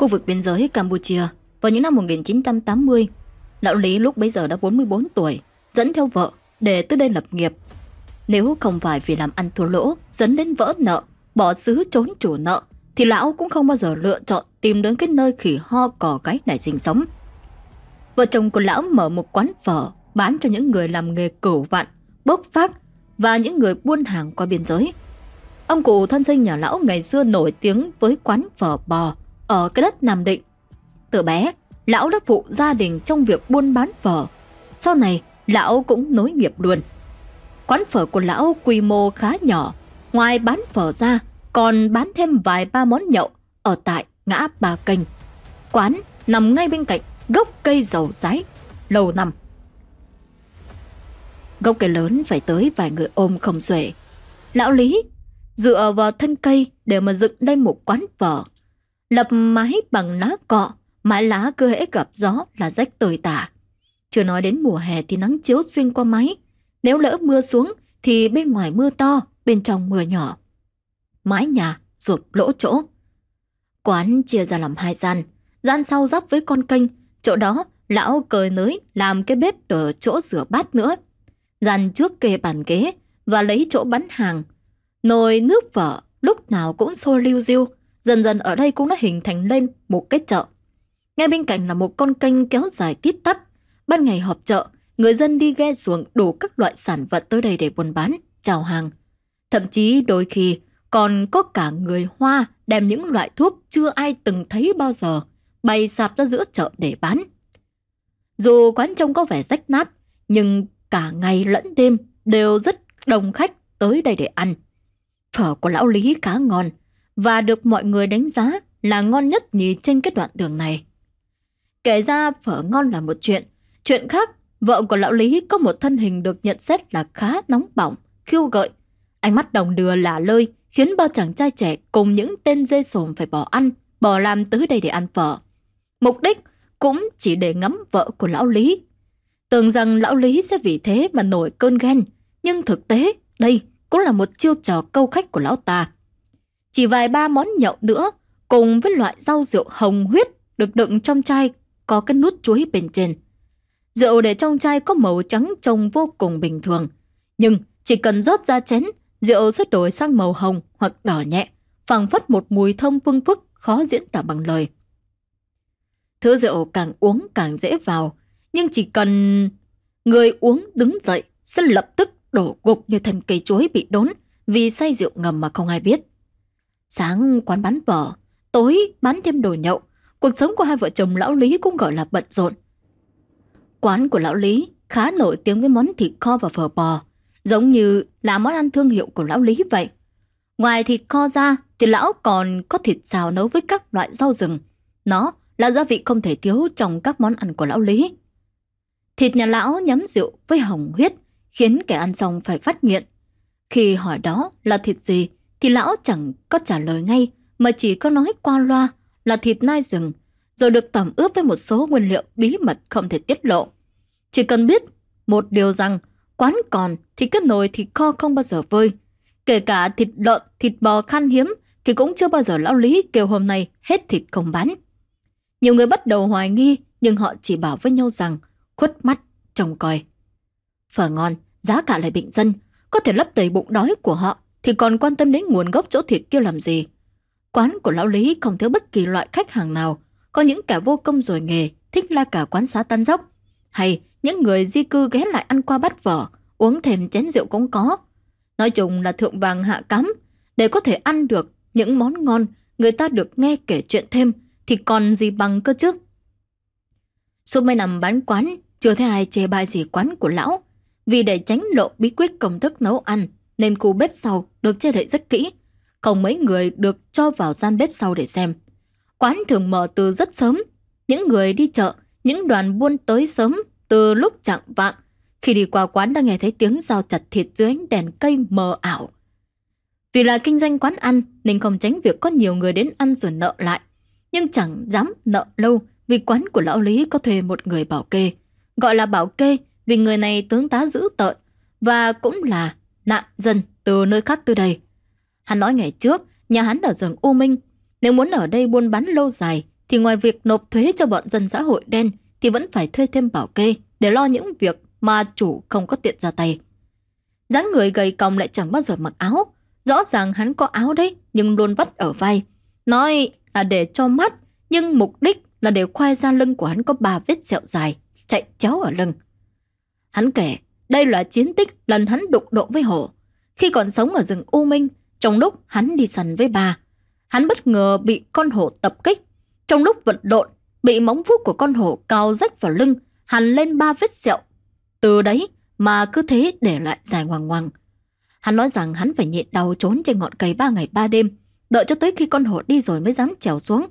khu vực biên giới Campuchia vào những năm 1980. Lão Lý lúc bấy giờ đã 44 tuổi, dẫn theo vợ để tới đây lập nghiệp. Nếu không phải vì làm ăn thua lỗ, dẫn đến vỡ nợ, bỏ xứ trốn chủ nợ, thì lão cũng không bao giờ lựa chọn tìm đến cái nơi khỉ ho cỏ gáy này sinh sống. Vợ chồng của lão mở một quán phở bán cho những người làm nghề cửu vạn, bốc phát và những người buôn hàng qua biên giới. Ông cụ thân sinh nhà lão ngày xưa nổi tiếng với quán phở bò, ở cái đất Nam Định. Từ bé, lão đã phụ gia đình trong việc buôn bán phở. Sau này, lão cũng nối nghiệp luôn. Quán phở của lão quy mô khá nhỏ, ngoài bán phở ra còn bán thêm vài ba món nhậu ở tại ngã Ba Kênh. Quán nằm ngay bên cạnh gốc cây dầu giấy, lâu năm. Gốc cây lớn phải tới vài người ôm không xuể. Lão Lý dựa vào thân cây để mà dựng lên một quán phở lập mái bằng lá cọ, mái lá cứ hễ gặp gió là rách tồi tả. Chưa nói đến mùa hè thì nắng chiếu xuyên qua mái nếu lỡ mưa xuống thì bên ngoài mưa to, bên trong mưa nhỏ. Mái nhà rụt lỗ chỗ. Quán chia ra làm hai gian, gian sau giáp với con kênh, chỗ đó lão cười nới làm cái bếp ở chỗ rửa bát nữa. Gian trước kê bàn ghế và lấy chỗ bán hàng. Nồi nước vở lúc nào cũng sôi lưu diêu, dần dần ở đây cũng đã hình thành lên một cái chợ. Ngay bên cạnh là một con kênh kéo dài tít tắp. Ban ngày họp chợ, người dân đi ghe xuống đổ các loại sản vật tới đây để buôn bán, chào hàng. Thậm chí đôi khi còn có cả người Hoa đem những loại thuốc chưa ai từng thấy bao giờ bày sạp ra giữa chợ để bán. Dù quán trông có vẻ rách nát, nhưng cả ngày lẫn đêm đều rất đông khách tới đây để ăn. Phở của lão Lý khá ngon, và được mọi người đánh giá là ngon nhất nhì trên cái đoạn đường này. Kể ra phở ngon là một chuyện, chuyện khác, vợ của lão Lý có một thân hình được nhận xét là khá nóng bỏng, khiêu gợi. Ánh mắt đồng đưa lả lơi khiến bao chàng trai trẻ cùng những tên dê sồm phải bỏ ăn, bỏ làm tới đây để ăn phở. Mục đích cũng chỉ để ngắm vợ của lão Lý. Tưởng rằng lão Lý sẽ vì thế mà nổi cơn ghen, nhưng thực tế đây cũng là một chiêu trò câu khách của lão ta. Chỉ vài ba món nhậu nữa, cùng với loại rau rượu hồng huyết được đựng trong chai có cái nút chuối bên trên. Rượu để trong chai có màu trắng trông vô cùng bình thường, nhưng chỉ cần rót ra chén, rượu sẽ đổi sang màu hồng hoặc đỏ nhẹ, phảng phất một mùi thơm vương phức khó diễn tả bằng lời. Thứ rượu càng uống càng dễ vào, nhưng chỉ cần người uống đứng dậy sẽ lập tức đổ gục như thân cây chuối bị đốn vì say rượu ngầm mà không ai biết. Sáng quán bán vở, tối bán thêm đồ nhậu. Cuộc sống của hai vợ chồng lão Lý cũng gọi là bận rộn. Quán của lão Lý khá nổi tiếng với món thịt kho và phở bò, giống như là món ăn thương hiệu của lão Lý vậy. Ngoài thịt kho ra thì lão còn có thịt xào nấu với các loại rau rừng. Nó là gia vị không thể thiếu trong các món ăn của lão Lý. Thịt nhà lão nhắm rượu với hồng huyết khiến kẻ ăn xong phải phát nghiện. Khi hỏi đó là thịt gì thì lão chẳng có trả lời ngay mà chỉ có nói qua loa là thịt nai rừng rồi được tẩm ướp với một số nguyên liệu bí mật không thể tiết lộ. Chỉ cần biết một điều rằng quán còn thì cái nồi thịt kho không bao giờ vơi. Kể cả thịt lợn, thịt bò khan hiếm thì cũng chưa bao giờ lão Lý kêu hôm nay hết thịt không bán. Nhiều người bắt đầu hoài nghi nhưng họ chỉ bảo với nhau rằng khuất mắt, trông coi. Phở ngon, giá cả lại bình dân, có thể lấp đầy bụng đói của họ thì còn quan tâm đến nguồn gốc chỗ thịt kia làm gì. Quán của lão Lý không thiếu bất kỳ loại khách hàng nào, có những kẻ vô công rồi nghề, thích la cả quán xá tan dốc, hay những người di cư ghé lại ăn qua bát vỏ, uống thêm chén rượu cũng có. Nói chung là thượng vàng hạ cắm, để có thể ăn được những món ngon, người ta được nghe kể chuyện thêm thì còn gì bằng cơ chứ. Suốt mấy năm bán quán, chưa thấy ai chê bai gì quán của lão, vì để tránh lộ bí quyết công thức nấu ăn nên khu bếp sau được che đậy rất kỹ. Không mấy người được cho vào gian bếp sau để xem. Quán thường mở từ rất sớm. Những người đi chợ, những đoàn buôn tới sớm từ lúc chạng vạng. Khi đi qua quán đã nghe thấy tiếng dao chặt thịt dưới ánh đèn cây mờ ảo. Vì là kinh doanh quán ăn nên không tránh việc có nhiều người đến ăn rồi nợ lại. Nhưng chẳng dám nợ lâu vì quán của lão Lý có thuê một người bảo kê. Gọi là bảo kê vì người này tướng tá dữ tợn và cũng là nạn dân từ nơi khác tới đây. Hắn nói ngày trước, nhà hắn ở rừng U Minh. Nếu muốn ở đây buôn bán lâu dài, thì ngoài việc nộp thuế cho bọn dân xã hội đen, thì vẫn phải thuê thêm bảo kê để lo những việc mà chủ không có tiện ra tay. dáng người gầy còng lại chẳng bao giờ mặc áo. Rõ ràng hắn có áo đấy, nhưng luôn vắt ở vai. Nói là để cho mắt, nhưng mục đích là để khoe ra lưng của hắn có ba vết sẹo dài, chạy chéo ở lưng. Hắn kể, đây là chiến tích lần hắn đụng độ với hổ. Khi còn sống ở rừng U Minh, trong lúc hắn đi săn với bà, hắn bất ngờ bị con hổ tập kích. Trong lúc vật động, bị móng vuốt của con hổ cao rách vào lưng, hằn lên ba vết sẹo. Từ đấy mà cứ thế để lại dài ngoằng ngoằng. Hắn nói rằng hắn phải nhịn đau trốn trên ngọn cây ba ngày ba đêm, đợi cho tới khi con hổ đi rồi mới dám trèo xuống.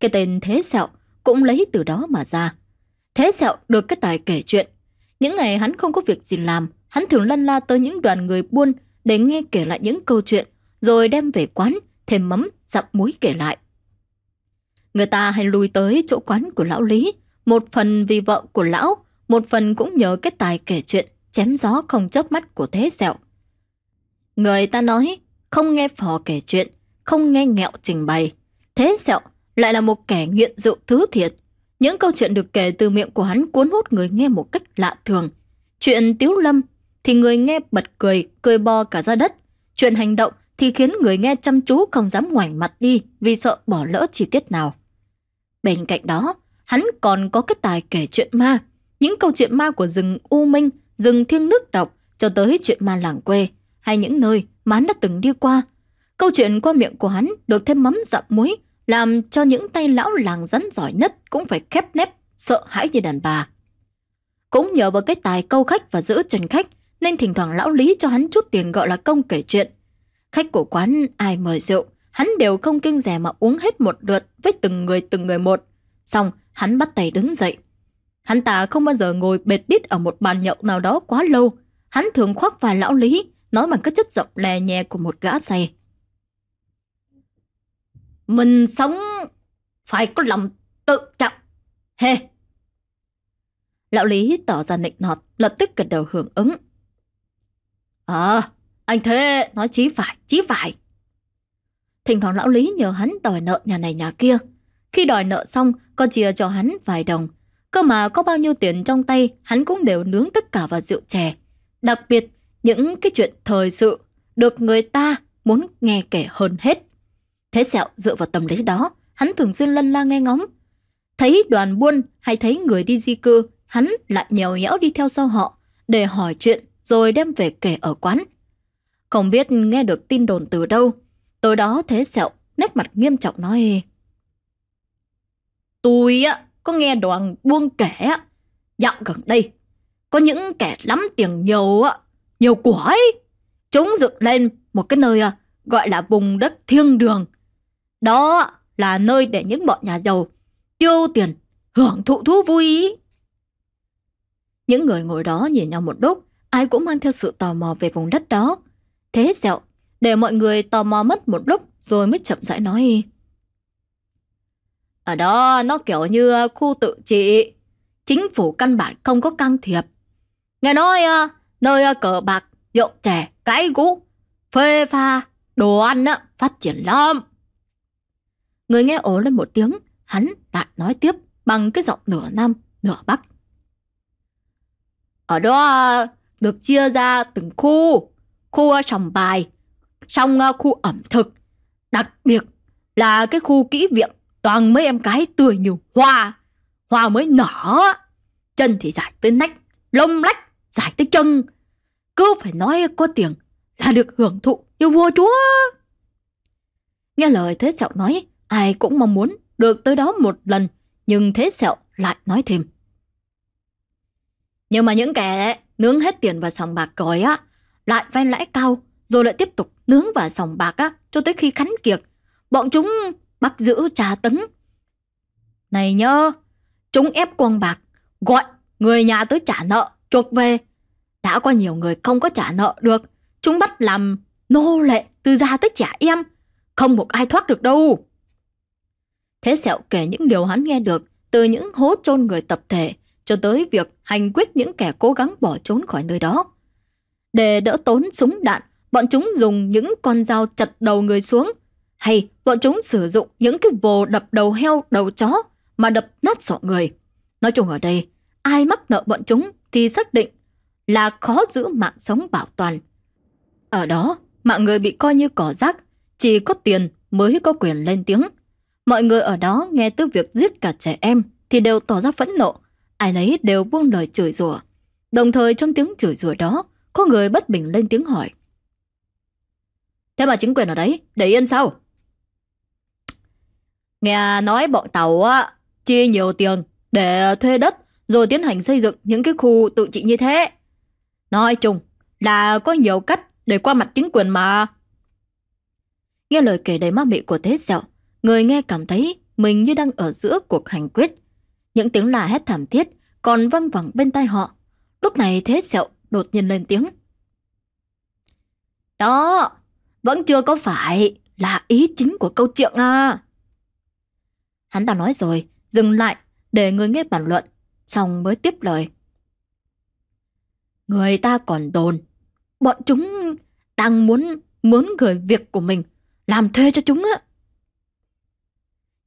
Cái tên thế sẹo cũng lấy từ đó mà ra. Thế sẹo được cái tài kể chuyện những ngày hắn không có việc gì làm, hắn thường lăn la tới những đoàn người buôn để nghe kể lại những câu chuyện, rồi đem về quán, thêm mắm, dặm muối kể lại. Người ta hay lùi tới chỗ quán của lão Lý, một phần vì vợ của lão, một phần cũng nhờ cái tài kể chuyện, chém gió không chớp mắt của thế sẹo. Người ta nói, không nghe phò kể chuyện, không nghe nghẹo trình bày. Thế sẹo lại là một kẻ nghiện rượu thứ thiệt, những câu chuyện được kể từ miệng của hắn cuốn hút người nghe một cách lạ thường. Chuyện Tiếu Lâm thì người nghe bật cười, cười bo cả ra đất. Chuyện hành động thì khiến người nghe chăm chú không dám ngoảnh mặt đi vì sợ bỏ lỡ chi tiết nào. Bên cạnh đó, hắn còn có cái tài kể chuyện ma. Những câu chuyện ma của rừng U Minh, rừng thiêng Nước Độc cho tới chuyện ma làng quê hay những nơi mà hắn đã từng đi qua. Câu chuyện qua miệng của hắn được thêm mắm dặm muối làm cho những tay lão làng rắn giỏi nhất cũng phải khép nép, sợ hãi như đàn bà. Cũng nhờ vào cái tài câu khách và giữ chân khách, nên thỉnh thoảng lão Lý cho hắn chút tiền gọi là công kể chuyện. Khách của quán ai mời rượu, hắn đều không kinh rẻ mà uống hết một lượt với từng người từng người một. Xong, hắn bắt tay đứng dậy. Hắn ta không bao giờ ngồi bệt đít ở một bàn nhậu nào đó quá lâu. Hắn thường khoác vào lão Lý, nói bằng cái chất giọng lè nhẹ của một gã say. Mình sống phải có lòng tự trọng. Hê! Hey. Lão Lý tỏ ra nịnh nọt, lập tức gật đầu hưởng ứng. Ờ, à, anh thế nói chí phải, chí phải. Thỉnh thoảng lão Lý nhờ hắn đòi nợ nhà này nhà kia. Khi đòi nợ xong, còn chia cho hắn vài đồng. Cơ mà có bao nhiêu tiền trong tay, hắn cũng đều nướng tất cả vào rượu chè. Đặc biệt, những cái chuyện thời sự được người ta muốn nghe kể hơn hết. Thế sẹo dựa vào tâm lý đó, hắn thường xuyên lân la nghe ngóng. Thấy đoàn buôn hay thấy người đi di cư, hắn lại nhèo nhẽo đi theo sau họ để hỏi chuyện rồi đem về kể ở quán. Không biết nghe được tin đồn từ đâu. Tối đó thế sẹo, nét mặt nghiêm trọng nói. Tôi á, có nghe đoàn buôn kể á, dạo gần đây, có những kẻ lắm tiền nhiều á, nhiều của ấy. Chúng dựng lên một cái nơi à, gọi là vùng đất thiên đường đó là nơi để những bọn nhà giàu tiêu tiền hưởng thụ thú vui. ý Những người ngồi đó nhìn nhau một lúc, ai cũng mang theo sự tò mò về vùng đất đó. Thế sẹo, để mọi người tò mò mất một lúc rồi mới chậm rãi nói. Ở đó nó kiểu như khu tự trị, chính phủ căn bản không có can thiệp. Nghe nói à, nơi cờ bạc, rượu chè, cái gũ, phê pha, đồ ăn phát triển lắm. Người nghe ố lên một tiếng, hắn lại nói tiếp bằng cái giọng nửa nam, nửa bắc. Ở đó à, được chia ra từng khu, khu trồng à, bài, trong à, khu ẩm thực, đặc biệt là cái khu kỹ viện toàn mấy em cái tươi nhiều hoa, hoa mới nở, chân thì dài tới nách, lông lách dài tới chân, cứ phải nói có tiền là được hưởng thụ như vua chúa. Nghe lời thế trọng nói, Ai cũng mong muốn được tới đó một lần, nhưng thế sẹo lại nói thêm. Nhưng mà những kẻ nướng hết tiền vào sòng bạc rồi á, lại vay lãi cao, rồi lại tiếp tục nướng vào sòng bạc á, cho tới khi khánh kiệt. Bọn chúng bắt giữ trà tấn. Này nhớ, chúng ép quân bạc, gọi người nhà tới trả nợ, chuộc về. Đã có nhiều người không có trả nợ được, chúng bắt làm nô lệ từ già tới trẻ em. Không một ai thoát được đâu. Thế sẹo kể những điều hắn nghe được từ những hố chôn người tập thể cho tới việc hành quyết những kẻ cố gắng bỏ trốn khỏi nơi đó. Để đỡ tốn súng đạn, bọn chúng dùng những con dao chặt đầu người xuống hay bọn chúng sử dụng những cái vồ đập đầu heo đầu chó mà đập nát sọ người. Nói chung ở đây, ai mắc nợ bọn chúng thì xác định là khó giữ mạng sống bảo toàn. Ở đó, mạng người bị coi như cỏ rác, chỉ có tiền mới có quyền lên tiếng. Mọi người ở đó nghe tới việc giết cả trẻ em thì đều tỏ ra phẫn nộ, ai nấy đều buông lời chửi rủa. Đồng thời trong tiếng chửi rủa đó, có người bất bình lên tiếng hỏi. Thế mà chính quyền ở đấy, để yên sao? Nghe nói bọn Tàu á, chi nhiều tiền để thuê đất rồi tiến hành xây dựng những cái khu tự trị như thế. Nói chung là có nhiều cách để qua mặt chính quyền mà. Nghe lời kể đầy mắc mị của Thế Sẹo, Người nghe cảm thấy mình như đang ở giữa cuộc hành quyết. Những tiếng la hét thảm thiết còn văng vẳng bên tai họ. Lúc này thế sẹo đột nhiên lên tiếng. Đó, vẫn chưa có phải là ý chính của câu chuyện à. Hắn ta nói rồi, dừng lại để người nghe bàn luận, xong mới tiếp lời. Người ta còn đồn, bọn chúng đang muốn muốn gửi việc của mình làm thuê cho chúng á.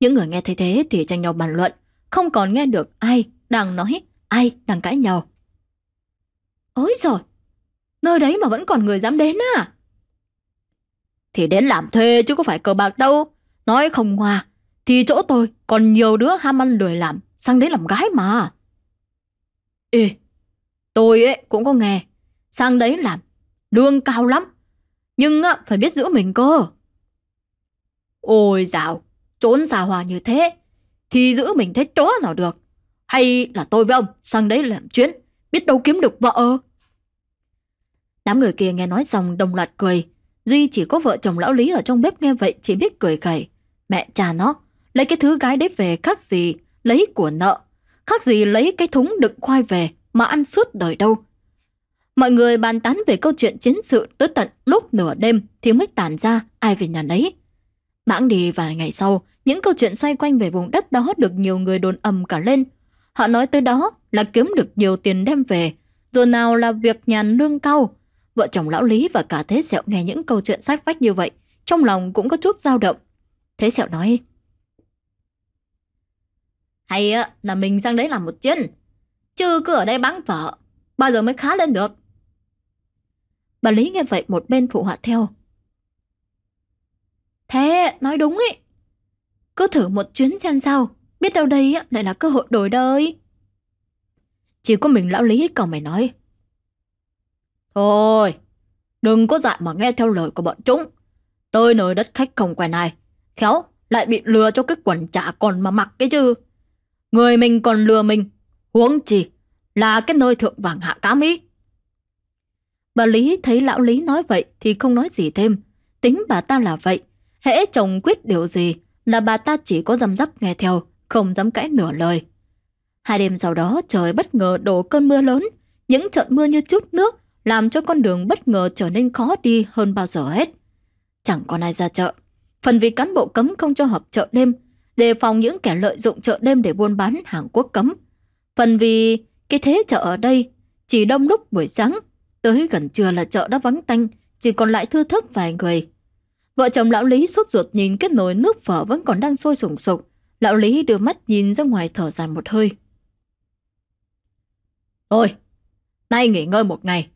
Những người nghe thấy thế thì tranh nhau bàn luận, không còn nghe được ai đang nói, ai đang cãi nhau. Ôi rồi, nơi đấy mà vẫn còn người dám đến à? Thì đến làm thuê chứ có phải cờ bạc đâu. Nói không ngoa, thì chỗ tôi còn nhiều đứa ham ăn lười làm, sang đấy làm gái mà. Ê, tôi ấy cũng có nghe, sang đấy làm, lương cao lắm, nhưng á, phải biết giữ mình cơ. Ôi dạo, trốn xa hoa như thế thì giữ mình thế chó nào được. Hay là tôi với ông sang đấy làm chuyến, biết đâu kiếm được vợ. Đám người kia nghe nói xong đồng loạt cười. Duy chỉ có vợ chồng lão Lý ở trong bếp nghe vậy chỉ biết cười khẩy. Mẹ cha nó, lấy cái thứ gái đấy về khác gì, lấy của nợ. Khác gì lấy cái thúng đựng khoai về mà ăn suốt đời đâu. Mọi người bàn tán về câu chuyện chiến sự tới tận lúc nửa đêm thì mới tản ra ai về nhà nấy. Bãng đi vài ngày sau, những câu chuyện xoay quanh về vùng đất đó được nhiều người đồn ầm cả lên. Họ nói tới đó là kiếm được nhiều tiền đem về, rồi nào là việc nhàn lương cao. Vợ chồng lão Lý và cả Thế Sẹo nghe những câu chuyện sát vách như vậy, trong lòng cũng có chút dao động. Thế Sẹo nói, Hay á, là mình sang đấy làm một chuyến, chứ cứ ở đây bán phở, bao giờ mới khá lên được. Bà Lý nghe vậy một bên phụ họa theo, Thế, nói đúng ý. Cứ thử một chuyến xem sao, biết đâu đây lại là cơ hội đổi đời. Chỉ có mình lão lý cầu mày nói. Thôi, đừng có dại mà nghe theo lời của bọn chúng. Tôi nơi đất khách không quen này, khéo lại bị lừa cho cái quần chả còn mà mặc cái chứ. Người mình còn lừa mình, huống chi là cái nơi thượng vàng hạ cá mỹ. Bà Lý thấy lão Lý nói vậy thì không nói gì thêm. Tính bà ta là vậy, Hễ chồng quyết điều gì là bà ta chỉ có dăm dắp nghe theo, không dám cãi nửa lời. Hai đêm sau đó trời bất ngờ đổ cơn mưa lớn, những trận mưa như chút nước làm cho con đường bất ngờ trở nên khó đi hơn bao giờ hết. Chẳng còn ai ra chợ. Phần vì cán bộ cấm không cho họp chợ đêm, đề phòng những kẻ lợi dụng chợ đêm để buôn bán hàng quốc cấm. Phần vì cái thế chợ ở đây chỉ đông lúc buổi sáng, tới gần trưa là chợ đã vắng tanh, chỉ còn lại thưa thớt vài người. Vợ chồng lão Lý sốt ruột nhìn cái nồi nước phở vẫn còn đang sôi sùng sục. Lão Lý đưa mắt nhìn ra ngoài thở dài một hơi. Thôi, nay nghỉ ngơi một ngày.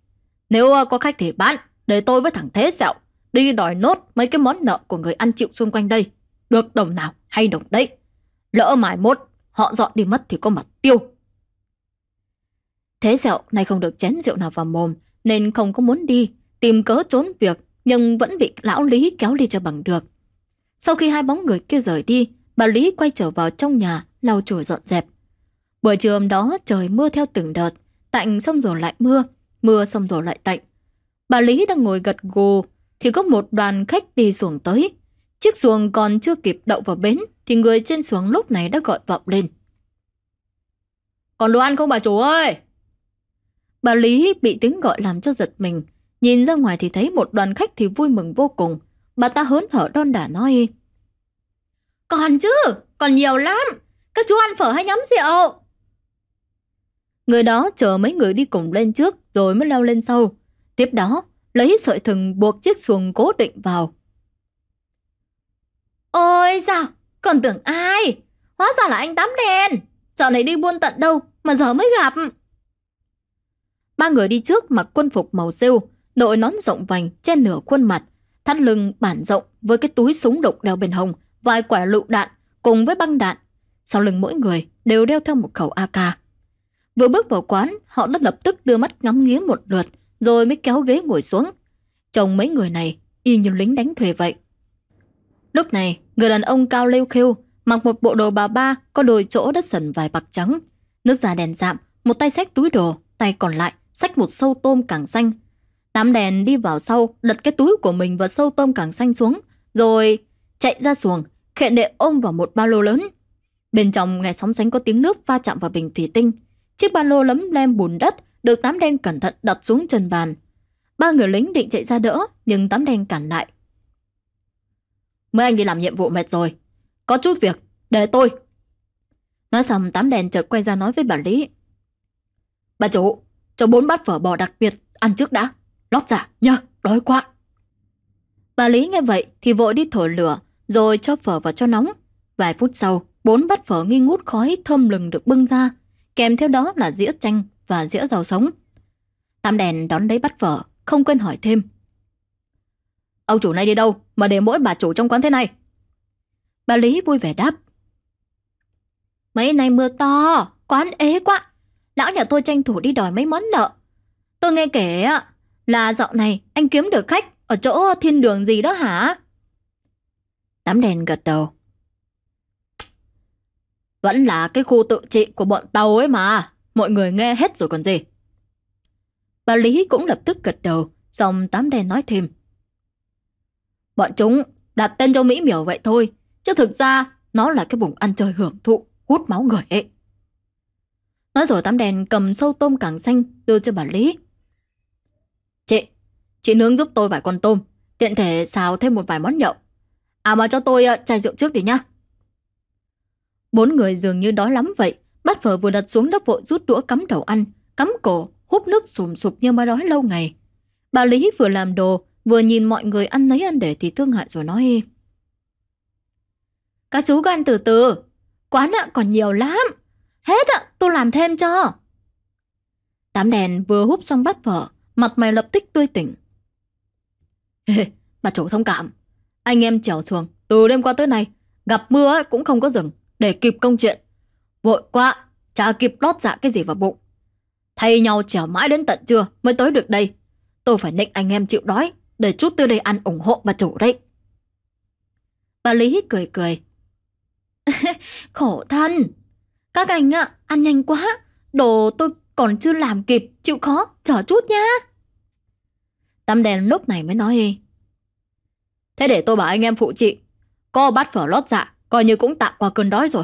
Nếu ờ, có khách thì bán, để tôi với thằng Thế Sẹo đi đòi nốt mấy cái món nợ của người ăn chịu xung quanh đây. Được đồng nào hay đồng đấy. Lỡ mãi mốt, họ dọn đi mất thì có mặt tiêu. Thế Sẹo này không được chén rượu nào vào mồm, nên không có muốn đi, tìm cớ trốn việc nhưng vẫn bị lão Lý kéo đi cho bằng được. Sau khi hai bóng người kia rời đi, bà Lý quay trở vào trong nhà, lau chùi dọn dẹp. Bữa trưa hôm đó trời mưa theo từng đợt, tạnh xong rồi lại mưa, mưa xong rồi lại tạnh. Bà Lý đang ngồi gật gù thì có một đoàn khách đi xuồng tới. Chiếc xuồng còn chưa kịp đậu vào bến thì người trên xuồng lúc này đã gọi vọng lên. Còn đồ ăn không bà chủ ơi? Bà Lý bị tiếng gọi làm cho giật mình, Nhìn ra ngoài thì thấy một đoàn khách thì vui mừng vô cùng. Bà ta hớn hở đon đả nói. Còn chứ, còn nhiều lắm. Các chú ăn phở hay nhắm rượu? Người đó chờ mấy người đi cùng lên trước rồi mới leo lên sau. Tiếp đó, lấy sợi thừng buộc chiếc xuồng cố định vào. Ôi sao, còn tưởng ai? Hóa ra là anh Tám Đen. Dạo này đi buôn tận đâu mà giờ mới gặp. Ba người đi trước mặc quân phục màu siêu, đội nón rộng vành che nửa khuôn mặt, thắt lưng bản rộng với cái túi súng độc đeo bên hồng, vài quả lựu đạn cùng với băng đạn. Sau lưng mỗi người đều đeo theo một khẩu AK. Vừa bước vào quán, họ đã lập tức đưa mắt ngắm nghía một lượt, rồi mới kéo ghế ngồi xuống. chồng mấy người này y như lính đánh thuê vậy. Lúc này, người đàn ông cao lêu khêu, mặc một bộ đồ bà ba có đôi chỗ đất sần vài bạc trắng, nước da đèn dạm, một tay xách túi đồ, tay còn lại xách một sâu tôm càng xanh Tám đèn đi vào sau, đặt cái túi của mình vào sâu tôm càng xanh xuống, rồi chạy ra xuồng, khệ đệ ôm vào một ba lô lớn. Bên trong nghe sóng sánh có tiếng nước va chạm vào bình thủy tinh. Chiếc ba lô lấm lem bùn đất được tám đen cẩn thận đặt xuống trần bàn. Ba người lính định chạy ra đỡ, nhưng tám đen cản lại. Mấy anh đi làm nhiệm vụ mệt rồi. Có chút việc, để tôi. Nói xong tám đèn chợt quay ra nói với bà Lý. Bà chủ, cho bốn bát phở bò đặc biệt, ăn trước đã lót giả nhá, đói quá. Bà Lý nghe vậy thì vội đi thổi lửa, rồi cho phở vào cho nóng. Vài phút sau, bốn bát phở nghi ngút khói thơm lừng được bưng ra, kèm theo đó là dĩa chanh và dĩa rau sống. Tam đèn đón lấy bát phở, không quên hỏi thêm. Ông chủ này đi đâu mà để mỗi bà chủ trong quán thế này? Bà Lý vui vẻ đáp. Mấy nay mưa to, quán ế quá. Lão nhà tôi tranh thủ đi đòi mấy món nợ. Tôi nghe kể là dạo này anh kiếm được khách ở chỗ thiên đường gì đó hả? Đám đèn gật đầu. Vẫn là cái khu tự trị của bọn tàu ấy mà. Mọi người nghe hết rồi còn gì. Bà Lý cũng lập tức gật đầu, xong tám đèn nói thêm. Bọn chúng đặt tên cho Mỹ miểu vậy thôi, chứ thực ra nó là cái vùng ăn chơi hưởng thụ, hút máu người ấy. Nói rồi tám đèn cầm sâu tôm càng xanh đưa cho bà Lý. Chị nướng giúp tôi vài con tôm Tiện thể xào thêm một vài món nhậu À mà cho tôi ờ, chai rượu trước đi nhá Bốn người dường như đói lắm vậy Bát phở vừa đặt xuống đã vội rút đũa cắm đầu ăn Cắm cổ, hút nước sùm sụp như mới đói lâu ngày Bà Lý vừa làm đồ Vừa nhìn mọi người ăn nấy ăn để thì thương hại rồi nói Các chú gan từ từ Quán ạ còn nhiều lắm Hết ạ, tôi làm thêm cho Tám đèn vừa hút xong bát phở Mặt mày lập tức tươi tỉnh bà chủ thông cảm. Anh em trèo xuồng, từ đêm qua tới nay, gặp mưa ấy cũng không có rừng, để kịp công chuyện. Vội quá, chả kịp lót dạ cái gì vào bụng. Thay nhau trèo mãi đến tận trưa mới tới được đây. Tôi phải nịnh anh em chịu đói, để chút tôi đây ăn ủng hộ bà chủ đấy. Bà Lý cười cười. Khổ thân, các anh ạ, ăn nhanh quá, đồ tôi còn chưa làm kịp, chịu khó, chờ chút nha. Tâm đèn lúc này mới nói y. Thế để tôi bảo anh em phụ chị, có bát phở lót dạ, coi như cũng tạm qua cơn đói rồi.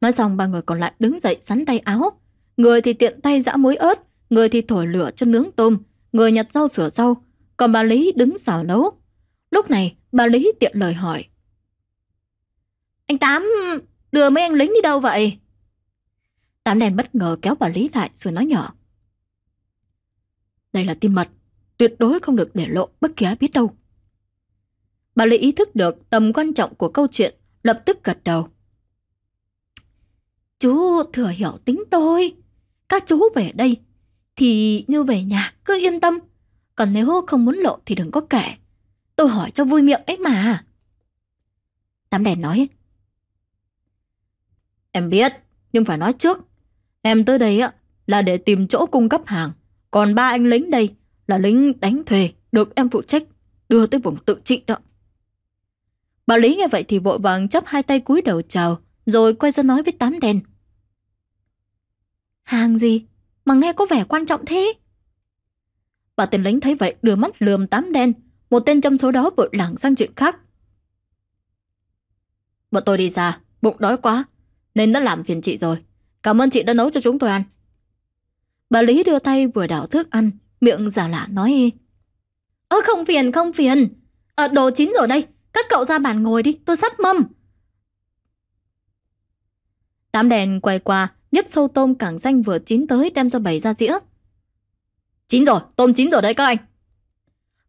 Nói xong ba người còn lại đứng dậy sắn tay áo, người thì tiện tay dã muối ớt, người thì thổi lửa cho nướng tôm, người nhặt rau sửa rau, còn bà Lý đứng xào nấu. Lúc này bà Lý tiện lời hỏi. Anh Tám đưa mấy anh lính đi đâu vậy? Tám đèn bất ngờ kéo bà Lý lại rồi nói nhỏ. Đây là tim mật, tuyệt đối không được để lộ bất kỳ ai biết đâu. Bà Lệ ý thức được tầm quan trọng của câu chuyện, lập tức gật đầu. Chú thừa hiểu tính tôi. Các chú về đây thì như về nhà cứ yên tâm. Còn nếu không muốn lộ thì đừng có kể. Tôi hỏi cho vui miệng ấy mà. Tám đèn nói. Em biết, nhưng phải nói trước. Em tới đây á là để tìm chỗ cung cấp hàng. Còn ba anh lính đây là lính đánh thuê được em phụ trách đưa tới vùng tự trị đó. Bà Lý nghe vậy thì vội vàng chắp hai tay cúi đầu chào, rồi quay ra nói với tám đèn. Hàng gì mà nghe có vẻ quan trọng thế? Bà tên lính thấy vậy đưa mắt lườm tám đen, một tên trong số đó vội lảng sang chuyện khác. Bọn tôi đi ra, bụng đói quá, nên đã làm phiền chị rồi. Cảm ơn chị đã nấu cho chúng tôi ăn. Bà Lý đưa tay vừa đảo thức ăn, miệng giả lạ nói Ơ không phiền, không phiền. Ờ, đồ chín rồi đây, các cậu ra bàn ngồi đi, tôi sắp mâm. Tám đèn quay qua, nhấc sâu tôm cảng xanh vừa chín tới đem ra bày ra dĩa. Chín rồi, tôm chín rồi đấy các anh.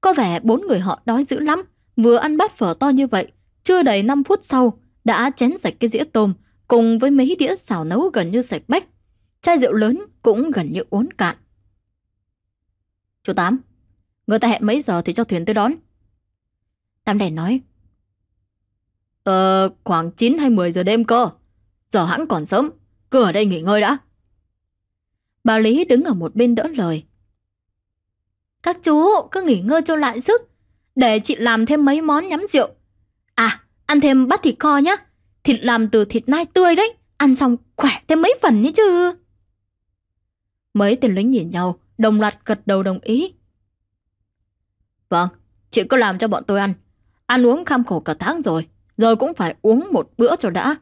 Có vẻ bốn người họ đói dữ lắm, vừa ăn bát phở to như vậy, chưa đầy 5 phút sau đã chén sạch cái dĩa tôm cùng với mấy đĩa xào nấu gần như sạch bách. Chai rượu lớn cũng gần như uốn cạn. Chú Tám, người ta hẹn mấy giờ thì cho thuyền tới đón. tám đèn nói. Ờ, khoảng 9 hay 10 giờ đêm cơ. Giờ hẳn còn sớm, cứ ở đây nghỉ ngơi đã. Bà Lý đứng ở một bên đỡ lời. Các chú cứ nghỉ ngơi cho lại sức, để chị làm thêm mấy món nhắm rượu. À, ăn thêm bát thịt kho nhá. Thịt làm từ thịt nai tươi đấy, ăn xong khỏe thêm mấy phần nhé chứ. Mấy tên lính nhìn nhau, đồng loạt gật đầu đồng ý. Vâng, chị cứ làm cho bọn tôi ăn. Ăn uống kham khổ cả tháng rồi, rồi cũng phải uống một bữa cho đã.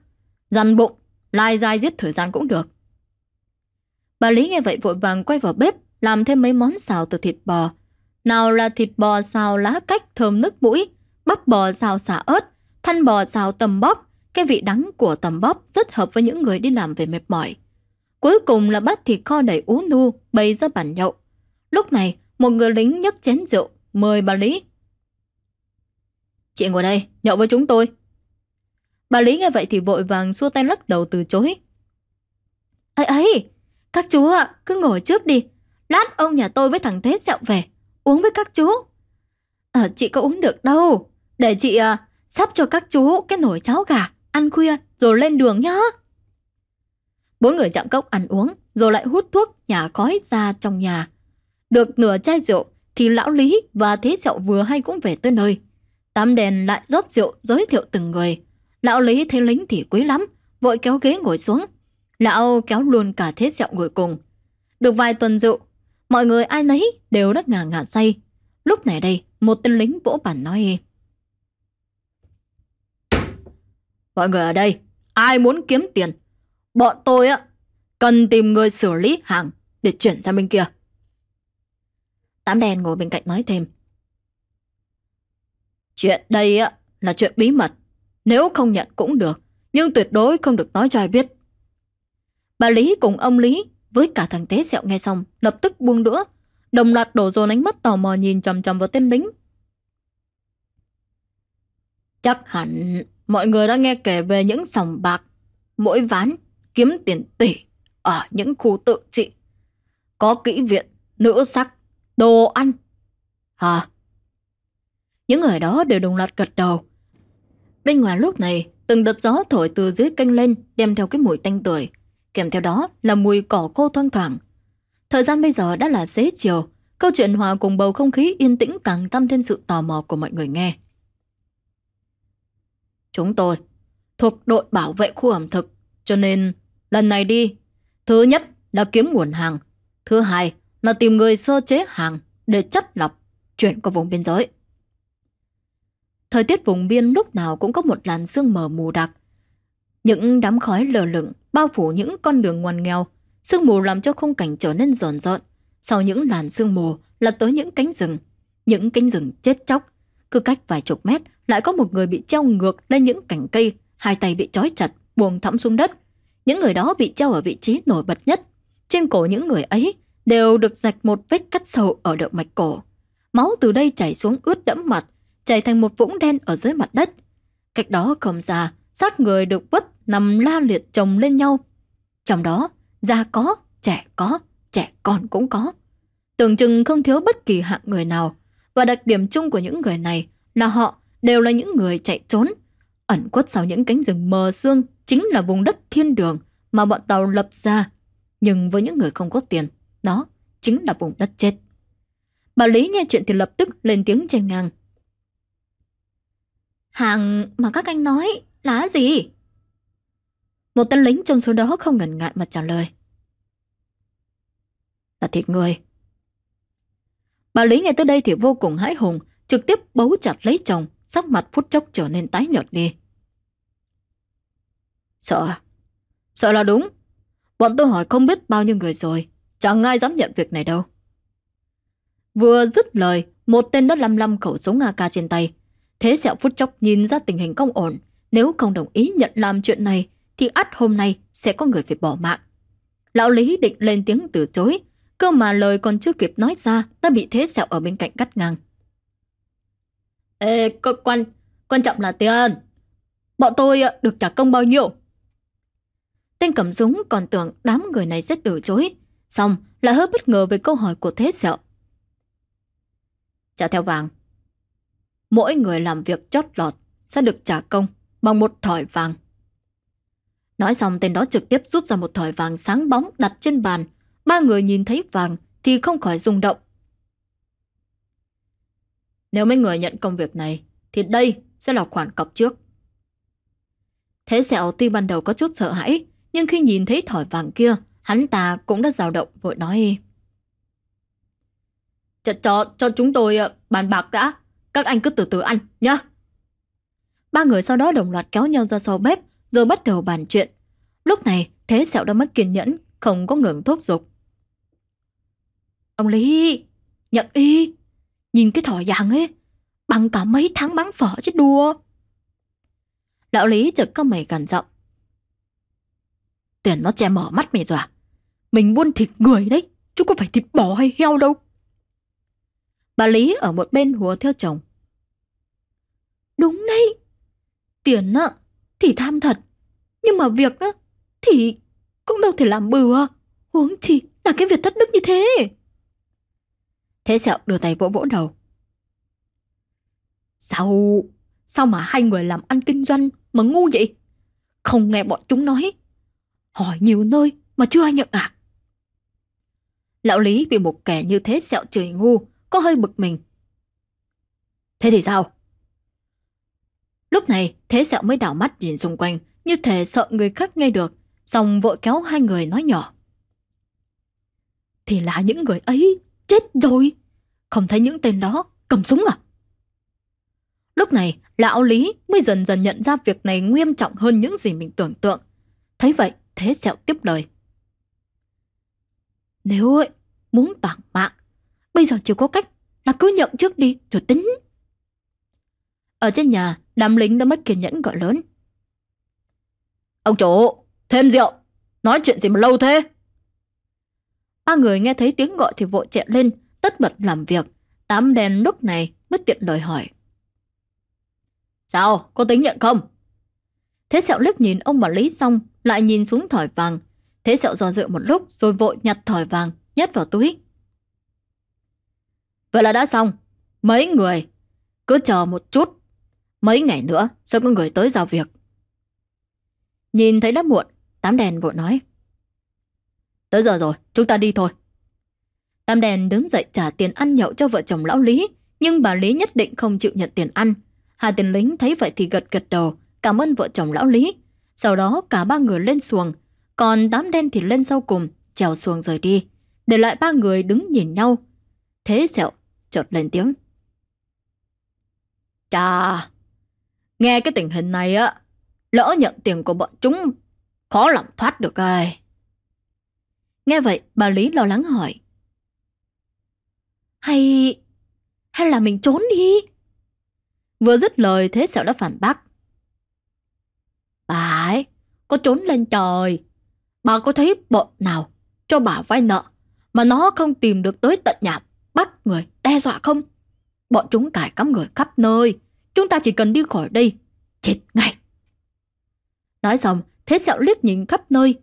Dằn bụng, lai dai giết thời gian cũng được. Bà Lý nghe vậy vội vàng quay vào bếp, làm thêm mấy món xào từ thịt bò. Nào là thịt bò xào lá cách thơm nước mũi, bắp bò xào xả ớt, thanh bò xào tầm bóp. Cái vị đắng của tầm bóp rất hợp với những người đi làm về mệt mỏi. Cuối cùng là bát thịt kho đầy ú nu bày ra bàn nhậu. Lúc này, một người lính nhấc chén rượu, mời bà Lý. Chị ngồi đây, nhậu với chúng tôi. Bà Lý nghe vậy thì vội vàng xua tay lắc đầu từ chối. Ấy ấy, các chú ạ, cứ ngồi trước đi. Lát ông nhà tôi với thằng Thế dạo về, uống với các chú. À, chị có uống được đâu. Để chị à, sắp cho các chú cái nồi cháo gà, ăn khuya rồi lên đường nhá. Bốn người chạm cốc ăn uống, rồi lại hút thuốc nhà khói ra trong nhà. Được nửa chai rượu thì lão Lý và Thế Sẹo vừa hay cũng về tới nơi. Tám đèn lại rót rượu giới thiệu từng người. Lão Lý thấy lính thì quý lắm, vội kéo ghế ngồi xuống. Lão kéo luôn cả Thế Sẹo ngồi cùng. Được vài tuần rượu, mọi người ai nấy đều rất ngả ngả say. Lúc này đây, một tên lính vỗ bàn nói Mọi người ở đây, ai muốn kiếm tiền Bọn tôi á, cần tìm người xử lý hàng để chuyển sang bên kia. Tám đen ngồi bên cạnh nói thêm. Chuyện đây á, là chuyện bí mật. Nếu không nhận cũng được, nhưng tuyệt đối không được nói cho ai biết. Bà Lý cùng ông Lý với cả thằng Tế Sẹo nghe xong lập tức buông đũa, đồng loạt đổ dồn ánh mắt tò mò nhìn chằm chằm vào tên lính. Chắc hẳn mọi người đã nghe kể về những sòng bạc, mỗi ván kiếm tiền tỷ ở những khu tự trị. Có kỹ viện, nữ sắc, đồ ăn. Hả? Những người đó đều đồng loạt gật đầu. Bên ngoài lúc này, từng đợt gió thổi từ dưới canh lên đem theo cái mùi tanh tuổi kèm theo đó là mùi cỏ khô thoang thoảng. Thời gian bây giờ đã là xế chiều, câu chuyện hòa cùng bầu không khí yên tĩnh càng tăng thêm sự tò mò của mọi người nghe. Chúng tôi thuộc đội bảo vệ khu ẩm thực, cho nên Lần này đi, thứ nhất là kiếm nguồn hàng, thứ hai là tìm người sơ chế hàng để chất lọc, chuyển qua vùng biên giới. Thời tiết vùng biên lúc nào cũng có một làn sương mờ mù đặc. Những đám khói lờ lửng bao phủ những con đường ngoằn nghèo, sương mù làm cho khung cảnh trở nên rờn rợn. Sau những làn sương mù là tới những cánh rừng, những cánh rừng chết chóc. Cứ cách vài chục mét lại có một người bị treo ngược lên những cành cây, hai tay bị trói chặt, buông thõng xuống đất, những người đó bị treo ở vị trí nổi bật nhất. Trên cổ những người ấy đều được rạch một vết cắt sâu ở động mạch cổ. Máu từ đây chảy xuống ướt đẫm mặt, chảy thành một vũng đen ở dưới mặt đất. Cách đó không xa, xác người được vứt nằm la liệt chồng lên nhau. Trong đó, già có, trẻ có, trẻ con cũng có. Tưởng chừng không thiếu bất kỳ hạng người nào, và đặc điểm chung của những người này là họ đều là những người chạy trốn, ẩn quất sau những cánh rừng mờ sương chính là vùng đất thiên đường mà bọn tàu lập ra. Nhưng với những người không có tiền, đó chính là vùng đất chết. Bà Lý nghe chuyện thì lập tức lên tiếng chen ngang. Hàng mà các anh nói là gì? Một tên lính trong số đó không ngần ngại mà trả lời. Là thịt người. Bà Lý nghe tới đây thì vô cùng hãi hùng, trực tiếp bấu chặt lấy chồng, sắc mặt phút chốc trở nên tái nhợt đi. Sợ à? Sợ là đúng. Bọn tôi hỏi không biết bao nhiêu người rồi. Chẳng ai dám nhận việc này đâu. Vừa dứt lời, một tên đất lăm lăm khẩu súng AK trên tay. Thế sẹo phút chốc nhìn ra tình hình không ổn. Nếu không đồng ý nhận làm chuyện này, thì ắt hôm nay sẽ có người phải bỏ mạng. Lão Lý định lên tiếng từ chối, cơ mà lời còn chưa kịp nói ra đã bị thế sẹo ở bên cạnh cắt ngang. Ê, quan, quan trọng là tiền. Bọn tôi ờ, được trả công bao nhiêu? Tên cầm súng còn tưởng đám người này sẽ từ chối, xong lại hơi bất ngờ về câu hỏi của thế sẹo. Trả theo vàng. Mỗi người làm việc chót lọt sẽ được trả công bằng một thỏi vàng. Nói xong tên đó trực tiếp rút ra một thỏi vàng sáng bóng đặt trên bàn. Ba người nhìn thấy vàng thì không khỏi rung động. Nếu mấy người nhận công việc này thì đây sẽ là khoản cọc trước. Thế sẹo tuy ban đầu có chút sợ hãi nhưng khi nhìn thấy thỏi vàng kia, hắn ta cũng đã dao động vội nói. Cho, cho, cho chúng tôi ờ, bàn bạc đã, các anh cứ từ từ ăn nhá. Ba người sau đó đồng loạt kéo nhau ra sau bếp rồi bắt đầu bàn chuyện. Lúc này thế sẹo đã mất kiên nhẫn, không có ngừng thúc giục. Ông Lý, nhận y, nhìn cái thỏi vàng ấy, bằng cả mấy tháng bán phở chứ đùa. Lão Lý chợt có mày cằn giọng tiền nó che mở mắt mày dọa, Mình buôn thịt người đấy, chứ có phải thịt bò hay heo đâu. Bà Lý ở một bên hùa theo chồng. Đúng đấy, tiền á, thì tham thật, nhưng mà việc á, thì cũng đâu thể làm bừa, huống chi là cái việc thất đức như thế. Thế sẹo đưa tay vỗ vỗ đầu. Sao, sao mà hai người làm ăn kinh doanh mà ngu vậy? Không nghe bọn chúng nói hỏi nhiều nơi mà chưa ai nhận à. Lão Lý bị một kẻ như thế sẹo trời ngu, có hơi bực mình. Thế thì sao? Lúc này, thế sẹo mới đảo mắt nhìn xung quanh, như thể sợ người khác nghe được, xong vội kéo hai người nói nhỏ. Thì là những người ấy chết rồi, không thấy những tên đó cầm súng à? Lúc này, lão Lý mới dần dần nhận ra việc này nghiêm trọng hơn những gì mình tưởng tượng. Thấy vậy, Thế Sẹo tiếp lời. Nếu ấy, muốn toàn mạng, bây giờ chỉ có cách là cứ nhận trước đi rồi tính. Ở trên nhà, đám lính đã mất kiên nhẫn gọi lớn. Ông chủ, thêm rượu, nói chuyện gì mà lâu thế? Ba người nghe thấy tiếng gọi thì vội chạy lên, tất bật làm việc. Tám đen lúc này mất tiện đòi hỏi. Sao, có tính nhận không? Thế sẹo liếc nhìn ông bà Lý xong lại nhìn xuống thỏi vàng. Thế sẹo do dự một lúc rồi vội nhặt thỏi vàng, nhét vào túi. Vậy là đã xong. Mấy người, cứ chờ một chút. Mấy ngày nữa sẽ có người tới giao việc. Nhìn thấy đã muộn, tám đèn vội nói. Tới giờ rồi, chúng ta đi thôi. Tam đèn đứng dậy trả tiền ăn nhậu cho vợ chồng lão Lý, nhưng bà Lý nhất định không chịu nhận tiền ăn. Hai tiền lính thấy vậy thì gật gật đầu, cảm ơn vợ chồng lão Lý, sau đó cả ba người lên xuồng, còn đám đen thì lên sau cùng, trèo xuồng rời đi, để lại ba người đứng nhìn nhau. Thế sẹo chợt lên tiếng. Chà, nghe cái tình hình này á, lỡ nhận tiền của bọn chúng, khó lòng thoát được ai. Nghe vậy, bà Lý lo lắng hỏi. Hay... hay là mình trốn đi? Vừa dứt lời, thế sẹo đã phản bác. Bà ấy có trốn lên trời. Bà có thấy bọn nào cho bà vay nợ mà nó không tìm được tới tận nhà bắt người đe dọa không? Bọn chúng cài cắm người khắp nơi. Chúng ta chỉ cần đi khỏi đây. Chết ngay. Nói xong, Thế Sẹo liếc nhìn khắp nơi.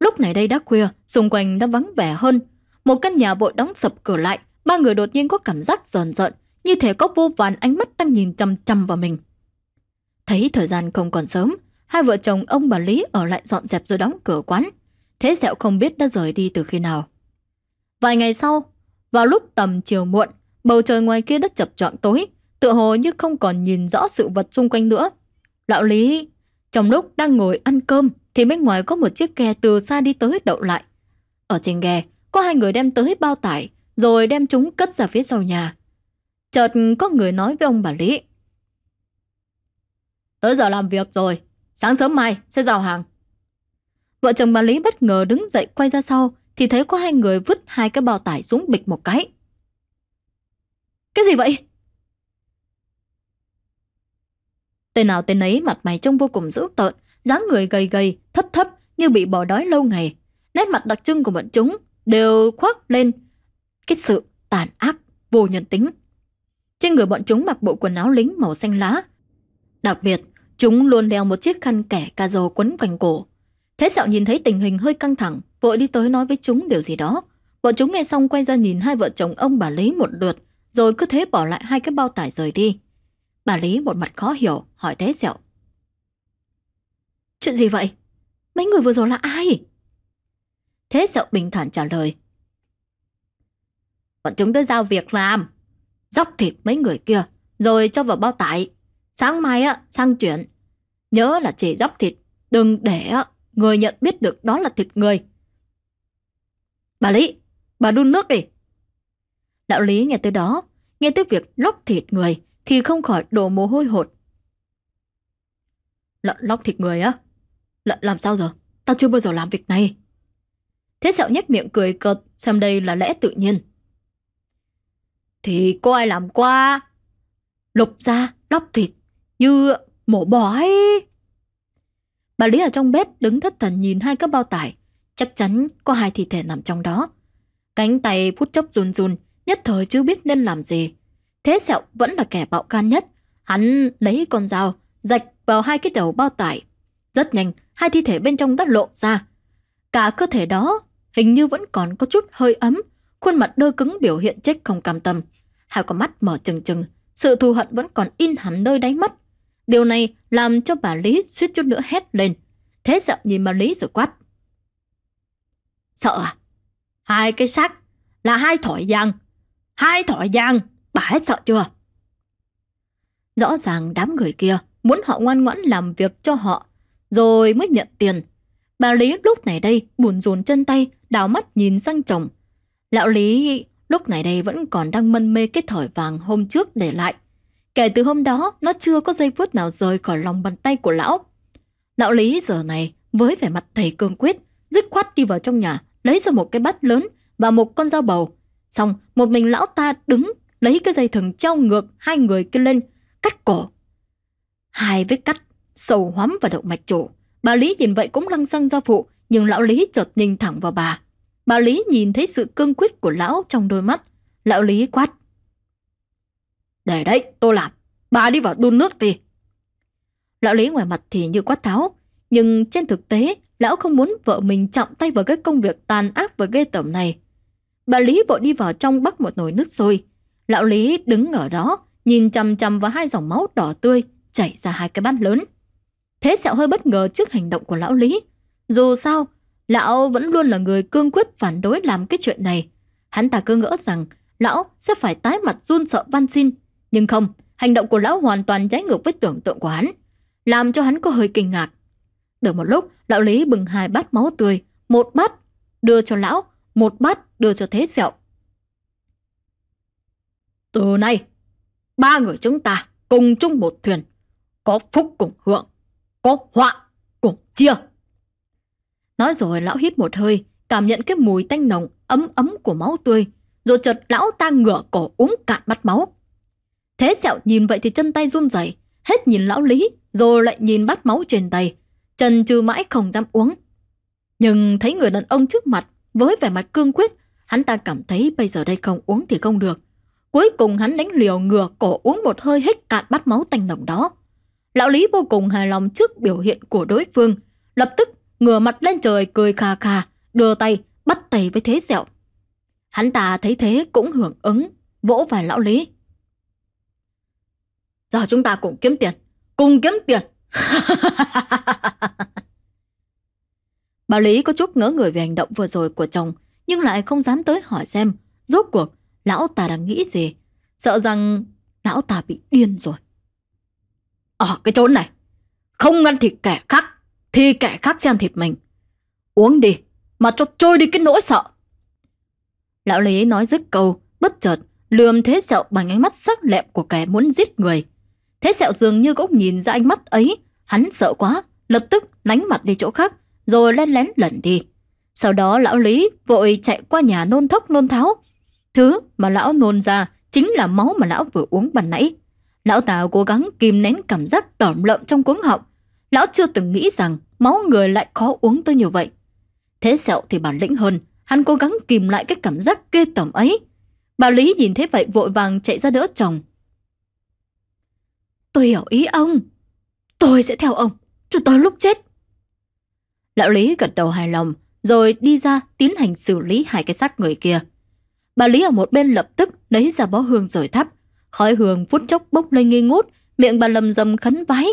Lúc này đây đã khuya, xung quanh đã vắng vẻ hơn. Một căn nhà vội đóng sập cửa lại, ba người đột nhiên có cảm giác rờn rợn, như thể có vô vàn ánh mắt đang nhìn chăm chăm vào mình. Thấy thời gian không còn sớm, Hai vợ chồng ông bà Lý ở lại dọn dẹp rồi đóng cửa quán. Thế Sẹo không biết đã rời đi từ khi nào. Vài ngày sau, vào lúc tầm chiều muộn, bầu trời ngoài kia đất chập trọn tối, tựa hồ như không còn nhìn rõ sự vật xung quanh nữa. Lão Lý, trong lúc đang ngồi ăn cơm thì bên ngoài có một chiếc ghe từ xa đi tới đậu lại. Ở trên ghe, có hai người đem tới bao tải rồi đem chúng cất ra phía sau nhà. Chợt có người nói với ông bà Lý. Tới giờ làm việc rồi, sáng sớm mai sẽ giao hàng. Vợ chồng bà Lý bất ngờ đứng dậy quay ra sau thì thấy có hai người vứt hai cái bao tải xuống bịch một cái. Cái gì vậy? Tên nào tên ấy mặt mày trông vô cùng dữ tợn, dáng người gầy gầy, thấp thấp như bị bỏ đói lâu ngày. Nét mặt đặc trưng của bọn chúng đều khoác lên cái sự tàn ác, vô nhân tính. Trên người bọn chúng mặc bộ quần áo lính màu xanh lá. Đặc biệt Chúng luôn đeo một chiếc khăn kẻ ca rồ quấn quanh cổ. Thế sẹo nhìn thấy tình hình hơi căng thẳng, vội đi tới nói với chúng điều gì đó. Bọn chúng nghe xong quay ra nhìn hai vợ chồng ông bà Lý một lượt, rồi cứ thế bỏ lại hai cái bao tải rời đi. Bà Lý một mặt khó hiểu, hỏi thế sẹo. Chuyện gì vậy? Mấy người vừa rồi là ai? Thế sẹo bình thản trả lời. Bọn chúng tới giao việc làm, dóc thịt mấy người kia, rồi cho vào bao tải, Sáng mai á, sang chuyển. Nhớ là chỉ dốc thịt, đừng để á, người nhận biết được đó là thịt người. Bà Lý, bà đun nước đi. đạo Lý nghe tới đó, nghe tới việc lóc thịt người thì không khỏi đổ mồ hôi hột. Lợn lóc thịt người á? Lợn làm sao giờ? Tao chưa bao giờ làm việc này. Thế sẹo nhếch miệng cười cợt, xem đây là lẽ tự nhiên. Thì có ai làm qua? Lục ra, lóc thịt, như mổ bò ấy. Bà Lý ở trong bếp đứng thất thần nhìn hai cái bao tải, chắc chắn có hai thi thể nằm trong đó. Cánh tay phút chốc run run, nhất thời chưa biết nên làm gì. Thế sẹo vẫn là kẻ bạo can nhất, hắn lấy con dao, rạch vào hai cái đầu bao tải. Rất nhanh, hai thi thể bên trong đã lộ ra. Cả cơ thể đó hình như vẫn còn có chút hơi ấm, khuôn mặt đơ cứng biểu hiện chết không cam tâm. Hai con mắt mở trừng trừng, sự thù hận vẫn còn in hẳn nơi đáy mắt, Điều này làm cho bà Lý suýt chút nữa hét lên. Thế sợ nhìn bà Lý rồi quát. Sợ à? Hai cái xác là hai thỏi vàng. Hai thỏi vàng, bà hết sợ chưa? Rõ ràng đám người kia muốn họ ngoan ngoãn làm việc cho họ, rồi mới nhận tiền. Bà Lý lúc này đây buồn rùn chân tay, đào mắt nhìn sang chồng. Lão Lý lúc này đây vẫn còn đang mân mê cái thỏi vàng hôm trước để lại. Kể từ hôm đó, nó chưa có giây phút nào rời khỏi lòng bàn tay của lão. Lão Lý giờ này, với vẻ mặt thầy cương quyết, dứt khoát đi vào trong nhà, lấy ra một cái bát lớn và một con dao bầu. Xong, một mình lão ta đứng, lấy cái dây thừng treo ngược hai người kia lên, cắt cổ. Hai vết cắt, sâu hoắm vào động mạch chủ. Bà Lý nhìn vậy cũng lăng xăng ra phụ, nhưng lão Lý chợt nhìn thẳng vào bà. Bà Lý nhìn thấy sự cương quyết của lão trong đôi mắt. Lão Lý quát. Để đấy, tôi làm. Bà đi vào đun nước thì. Lão Lý ngoài mặt thì như quát tháo, nhưng trên thực tế, lão không muốn vợ mình chạm tay vào cái công việc tàn ác và ghê tởm này. Bà Lý vội đi vào trong bắt một nồi nước sôi. Lão Lý đứng ở đó, nhìn chằm chằm vào hai dòng máu đỏ tươi chảy ra hai cái bát lớn. Thế sẹo hơi bất ngờ trước hành động của lão Lý. Dù sao, lão vẫn luôn là người cương quyết phản đối làm cái chuyện này. Hắn ta cứ ngỡ rằng lão sẽ phải tái mặt run sợ van xin nhưng không, hành động của lão hoàn toàn trái ngược với tưởng tượng của hắn, làm cho hắn có hơi kinh ngạc. Được một lúc, lão Lý bừng hai bát máu tươi, một bát đưa cho lão, một bát đưa cho thế sẹo. Từ nay, ba người chúng ta cùng chung một thuyền, có phúc cùng hưởng, có họa cùng chia. Nói rồi lão hít một hơi, cảm nhận cái mùi tanh nồng ấm ấm của máu tươi, rồi chợt lão ta ngửa cổ uống cạn bát máu. Thế sẹo nhìn vậy thì chân tay run rẩy, hết nhìn lão Lý, rồi lại nhìn bát máu trên tay. Trần trừ mãi không dám uống. Nhưng thấy người đàn ông trước mặt, với vẻ mặt cương quyết, hắn ta cảm thấy bây giờ đây không uống thì không được. Cuối cùng hắn đánh liều ngừa cổ uống một hơi hết cạn bát máu tanh nồng đó. Lão Lý vô cùng hài lòng trước biểu hiện của đối phương, lập tức ngửa mặt lên trời cười khà khà, đưa tay bắt tay với thế sẹo. Hắn ta thấy thế cũng hưởng ứng, vỗ vào lão Lý. Giờ chúng ta cùng kiếm tiền, cùng kiếm tiền. Bà Lý có chút ngỡ người về hành động vừa rồi của chồng, nhưng lại không dám tới hỏi xem rốt cuộc lão ta đang nghĩ gì. Sợ rằng lão ta bị điên rồi. Ở ờ, cái chỗ này, không ngăn thịt kẻ khác, thì kẻ khác sẽ thịt mình. Uống đi, mà cho trôi đi cái nỗi sợ. Lão Lý nói dứt câu, bất chợt lườm thế sợ bằng ánh mắt sắc lẹm của kẻ muốn giết người. Thế sẹo dường như cũng nhìn ra ánh mắt ấy, hắn sợ quá, lập tức lánh mặt đi chỗ khác, rồi lén lén lẩn đi. Sau đó lão Lý vội chạy qua nhà nôn thốc nôn tháo. Thứ mà lão nôn ra chính là máu mà lão vừa uống ban nãy. Lão ta cố gắng kìm nén cảm giác tỏm lợm trong cuống họng. Lão chưa từng nghĩ rằng máu người lại khó uống tới như vậy. Thế sẹo thì bản lĩnh hơn, hắn cố gắng kìm lại cái cảm giác ghê tởm ấy. Bà Lý nhìn thấy vậy vội vàng chạy ra đỡ chồng, Tôi hiểu ý ông. Tôi sẽ theo ông, cho tới lúc chết. Lão Lý gật đầu hài lòng, rồi đi ra tiến hành xử lý hai cái xác người kia. Bà Lý ở một bên lập tức lấy ra bó hương rồi thắp. Khói hương phút chốc bốc lên nghi ngút, miệng bà lầm rầm khấn vái.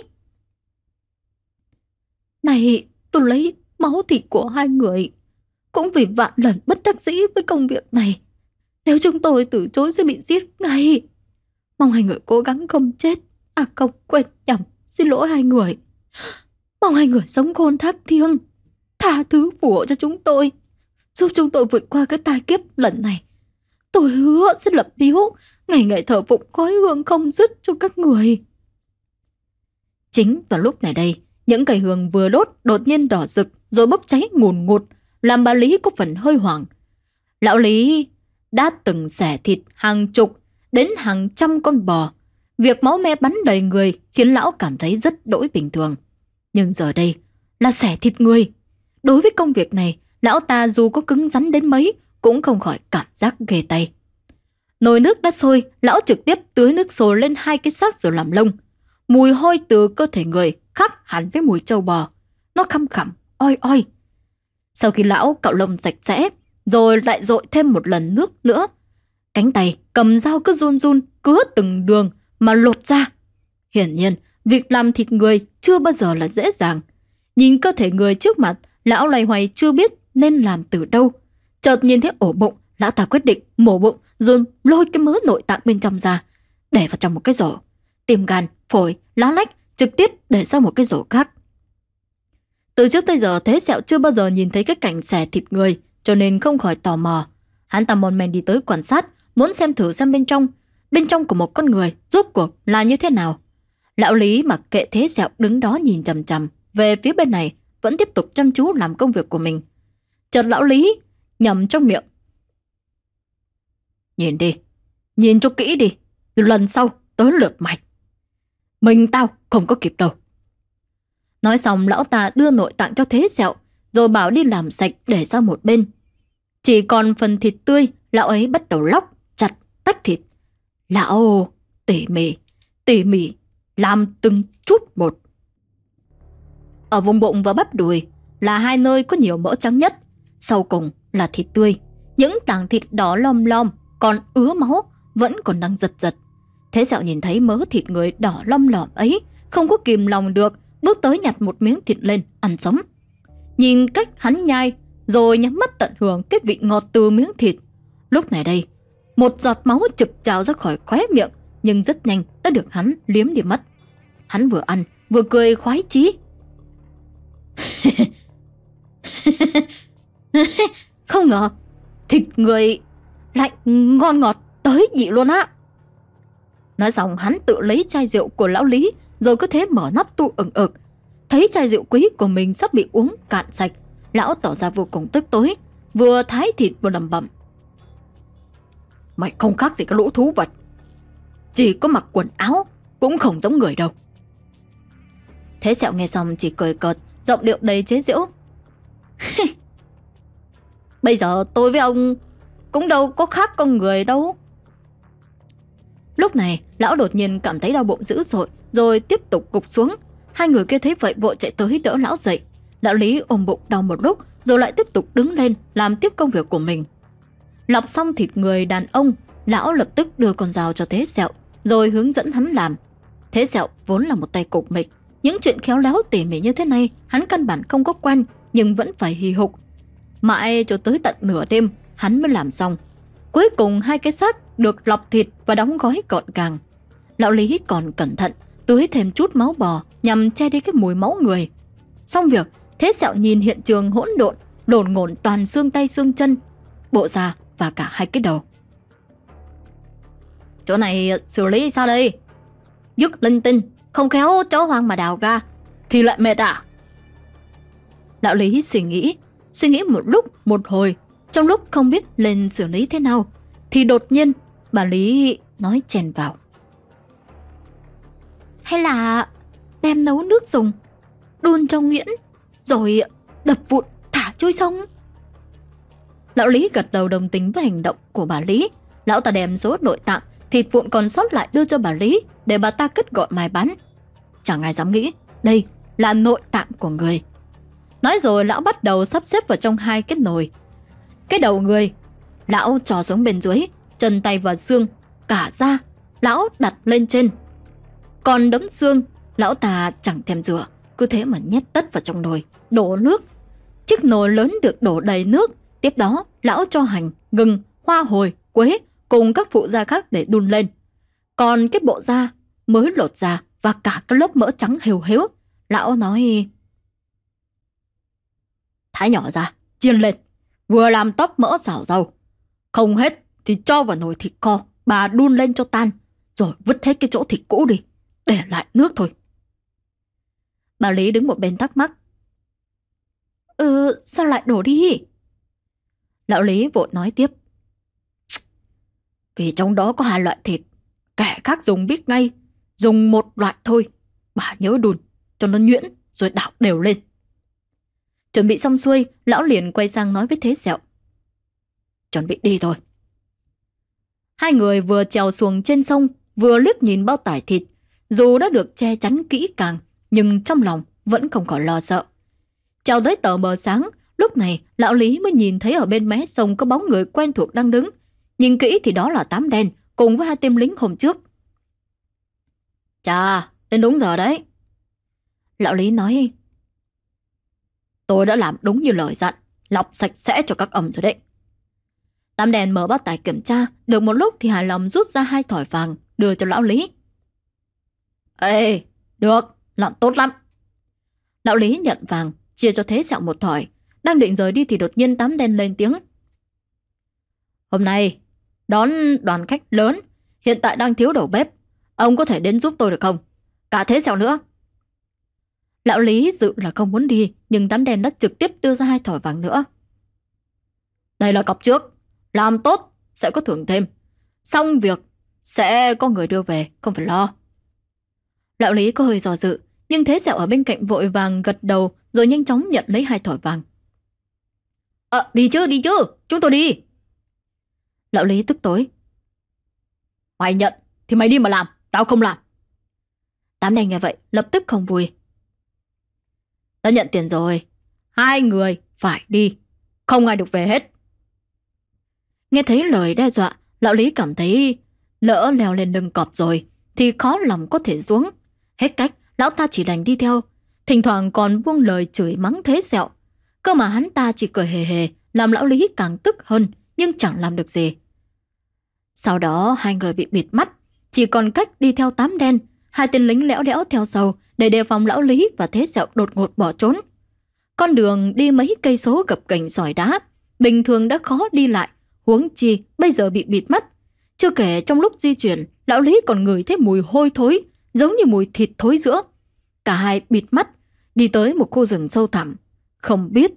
Này, tôi lấy máu thịt của hai người. Cũng vì vạn lần bất đắc dĩ với công việc này. Nếu chúng tôi từ chối sẽ bị giết ngay. Mong hai người cố gắng không chết. À không, quên nhầm, xin lỗi hai người. Mong hai người sống khôn thác thiêng, tha thứ phù hộ cho chúng tôi, giúp chúng tôi vượt qua cái tai kiếp lần này. Tôi hứa sẽ lập biếu, ngày ngày thờ phụng khói hương không dứt cho các người. Chính vào lúc này đây, những cây hương vừa đốt đột nhiên đỏ rực rồi bốc cháy ngùn ngụt, làm bà Lý có phần hơi hoảng. Lão Lý đã từng xẻ thịt hàng chục đến hàng trăm con bò Việc máu me bắn đầy người khiến lão cảm thấy rất đỗi bình thường. Nhưng giờ đây là xẻ thịt người. Đối với công việc này, lão ta dù có cứng rắn đến mấy cũng không khỏi cảm giác ghê tay. Nồi nước đã sôi, lão trực tiếp tưới nước sôi lên hai cái xác rồi làm lông. Mùi hôi từ cơ thể người khác hẳn với mùi trâu bò. Nó khăm khẳm, oi oi. Sau khi lão cạo lông sạch sẽ, rồi lại dội thêm một lần nước nữa. Cánh tay cầm dao cứ run run, cứ từng đường, mà lột ra. Hiển nhiên, việc làm thịt người chưa bao giờ là dễ dàng. Nhìn cơ thể người trước mặt, lão loay hoay chưa biết nên làm từ đâu. Chợt nhìn thấy ổ bụng, lão ta quyết định mổ bụng rồi lôi cái mớ nội tạng bên trong ra, để vào trong một cái rổ. Tìm gan, phổi, lá lách trực tiếp để ra một cái rổ khác. Từ trước tới giờ thế sẹo chưa bao giờ nhìn thấy cái cảnh xẻ thịt người, cho nên không khỏi tò mò. Hắn ta mòn men đi tới quan sát, muốn xem thử xem bên trong bên trong của một con người rốt cuộc là như thế nào. Lão Lý mặc kệ thế sẹo đứng đó nhìn chầm chầm, về phía bên này vẫn tiếp tục chăm chú làm công việc của mình. Chợt lão Lý nhầm trong miệng. Nhìn đi, nhìn cho kỹ đi, lần sau tới lượt mày. Mình tao không có kịp đâu. Nói xong lão ta đưa nội tặng cho thế sẹo, rồi bảo đi làm sạch để sang một bên. Chỉ còn phần thịt tươi, lão ấy bắt đầu lóc, chặt, tách thịt, Lão tỉ mỉ, tỉ mỉ, làm từng chút một. Ở vùng bụng và bắp đùi là hai nơi có nhiều mỡ trắng nhất, sau cùng là thịt tươi. Những tảng thịt đỏ lom lom, còn ứa máu, vẫn còn đang giật giật. Thế dạo nhìn thấy mớ thịt người đỏ lom lỏm ấy, không có kìm lòng được, bước tới nhặt một miếng thịt lên, ăn sống. Nhìn cách hắn nhai, rồi nhắm mắt tận hưởng cái vị ngọt từ miếng thịt. Lúc này đây, một giọt máu trực trào ra khỏi khóe miệng nhưng rất nhanh đã được hắn liếm đi mất. Hắn vừa ăn vừa cười khoái chí. Không ngờ thịt người lại ngon ngọt tới dị luôn á. Nói xong hắn tự lấy chai rượu của lão Lý rồi cứ thế mở nắp tu ửng ực. Thấy chai rượu quý của mình sắp bị uống cạn sạch, lão tỏ ra vô cùng tức tối, vừa thái thịt vừa lầm bẩm. Mày không khác gì cái lũ thú vật Chỉ có mặc quần áo Cũng không giống người đâu Thế sẹo nghe xong chỉ cười cợt Giọng điệu đầy chế giễu Bây giờ tôi với ông Cũng đâu có khác con người đâu Lúc này lão đột nhiên cảm thấy đau bụng dữ dội Rồi tiếp tục gục xuống Hai người kia thấy vậy vội chạy tới đỡ lão dậy Lão Lý ôm bụng đau một lúc Rồi lại tiếp tục đứng lên Làm tiếp công việc của mình Lọc xong thịt người đàn ông, lão lập tức đưa con dao cho Thế Sẹo, rồi hướng dẫn hắn làm. Thế Sẹo vốn là một tay cục mịch, những chuyện khéo léo tỉ mỉ như thế này hắn căn bản không có quen, nhưng vẫn phải hì hục. Mãi cho tới tận nửa đêm, hắn mới làm xong. Cuối cùng hai cái xác được lọc thịt và đóng gói gọn gàng. Lão Lý còn cẩn thận, tưới thêm chút máu bò nhằm che đi cái mùi máu người. Xong việc, Thế Sẹo nhìn hiện trường hỗn độn, đồn ngổn toàn xương tay xương chân. Bộ già và cả hai cái đầu. Chỗ này ờ, xử lý sao đây? Dứt linh tinh, không khéo chó hoang mà đào ra, thì lại mệt à? Đạo lý suy nghĩ, suy nghĩ một lúc một hồi, trong lúc không biết lên xử lý thế nào, thì đột nhiên bà Lý nói chèn vào. Hay là đem nấu nước dùng, đun cho Nguyễn, rồi đập vụn thả trôi sông. Lão Lý gật đầu đồng tính với hành động của bà Lý. Lão ta đem số nội tạng, thịt vụn còn sót lại đưa cho bà Lý để bà ta cất gọn mai bán. Chẳng ai dám nghĩ, đây là nội tạng của người. Nói rồi lão bắt đầu sắp xếp vào trong hai cái nồi. Cái đầu người, lão trò xuống bên dưới, chân tay và xương, cả da, lão đặt lên trên. Còn đấm xương, lão ta chẳng thèm rửa, cứ thế mà nhét tất vào trong nồi, đổ nước. Chiếc nồi lớn được đổ đầy nước, Tiếp đó, lão cho hành, gừng, hoa hồi, quế cùng các phụ gia khác để đun lên. Còn cái bộ da mới lột ra và cả cái lớp mỡ trắng hiều hiếu Lão nói... Thái nhỏ ra, chiên lên, vừa làm tóp mỡ xào dầu Không hết thì cho vào nồi thịt kho, bà đun lên cho tan, rồi vứt hết cái chỗ thịt cũ đi, để lại nước thôi. Bà Lý đứng một bên thắc mắc. Ừ, sao lại đổ đi? Lão Lý vội nói tiếp. Vì trong đó có hai loại thịt, kẻ khác dùng biết ngay, dùng một loại thôi, bà nhớ đùn, cho nó nhuyễn, rồi đảo đều lên. Chuẩn bị xong xuôi, lão liền quay sang nói với thế sẹo. Chuẩn bị đi thôi. Hai người vừa trèo xuồng trên sông, vừa liếc nhìn bao tải thịt. Dù đã được che chắn kỹ càng, nhưng trong lòng vẫn không khỏi lo sợ. Trèo tới tờ bờ sáng, Lúc này, lão Lý mới nhìn thấy ở bên mé sông có bóng người quen thuộc đang đứng. Nhìn kỹ thì đó là tám đen, cùng với hai tên lính hôm trước. Chà, đến đúng giờ đấy. Lão Lý nói, tôi đã làm đúng như lời dặn, lọc sạch sẽ cho các ẩm rồi đấy. Tám đèn mở bát tài kiểm tra, được một lúc thì hài lòng rút ra hai thỏi vàng, đưa cho lão Lý. Ê, được, làm tốt lắm. Lão Lý nhận vàng, chia cho thế sẹo một thỏi, đang định rời đi thì đột nhiên tám đen lên tiếng. Hôm nay, đón đoàn khách lớn, hiện tại đang thiếu đầu bếp. Ông có thể đến giúp tôi được không? Cả thế xẹo nữa. Lão Lý dự là không muốn đi, nhưng tám đen đã trực tiếp đưa ra hai thỏi vàng nữa. Đây là cọc trước, làm tốt sẽ có thưởng thêm. Xong việc sẽ có người đưa về, không phải lo. Lão Lý có hơi dò dự, nhưng thế dạo ở bên cạnh vội vàng gật đầu rồi nhanh chóng nhận lấy hai thỏi vàng. Ờ, đi chứ, đi chứ, chúng tôi đi. Lão Lý tức tối. Mày nhận, thì mày đi mà làm, tao không làm. Tám đen nghe vậy, lập tức không vui. Đã nhận tiền rồi, hai người phải đi, không ai được về hết. Nghe thấy lời đe dọa, lão Lý cảm thấy lỡ leo lên lưng cọp rồi, thì khó lòng có thể xuống. Hết cách, lão ta chỉ đành đi theo, thỉnh thoảng còn buông lời chửi mắng thế sẹo Cơ mà hắn ta chỉ cười hề hề, làm lão Lý càng tức hơn, nhưng chẳng làm được gì. Sau đó hai người bị bịt mắt, chỉ còn cách đi theo tám đen, hai tên lính lẽo đẽo theo sau để đề phòng lão Lý và thế sẹo đột ngột bỏ trốn. Con đường đi mấy cây số gập cảnh sỏi đá, bình thường đã khó đi lại, huống chi bây giờ bị bịt mắt. Chưa kể trong lúc di chuyển, lão Lý còn ngửi thấy mùi hôi thối, giống như mùi thịt thối giữa. Cả hai bịt mắt, đi tới một khu rừng sâu thẳm, không biết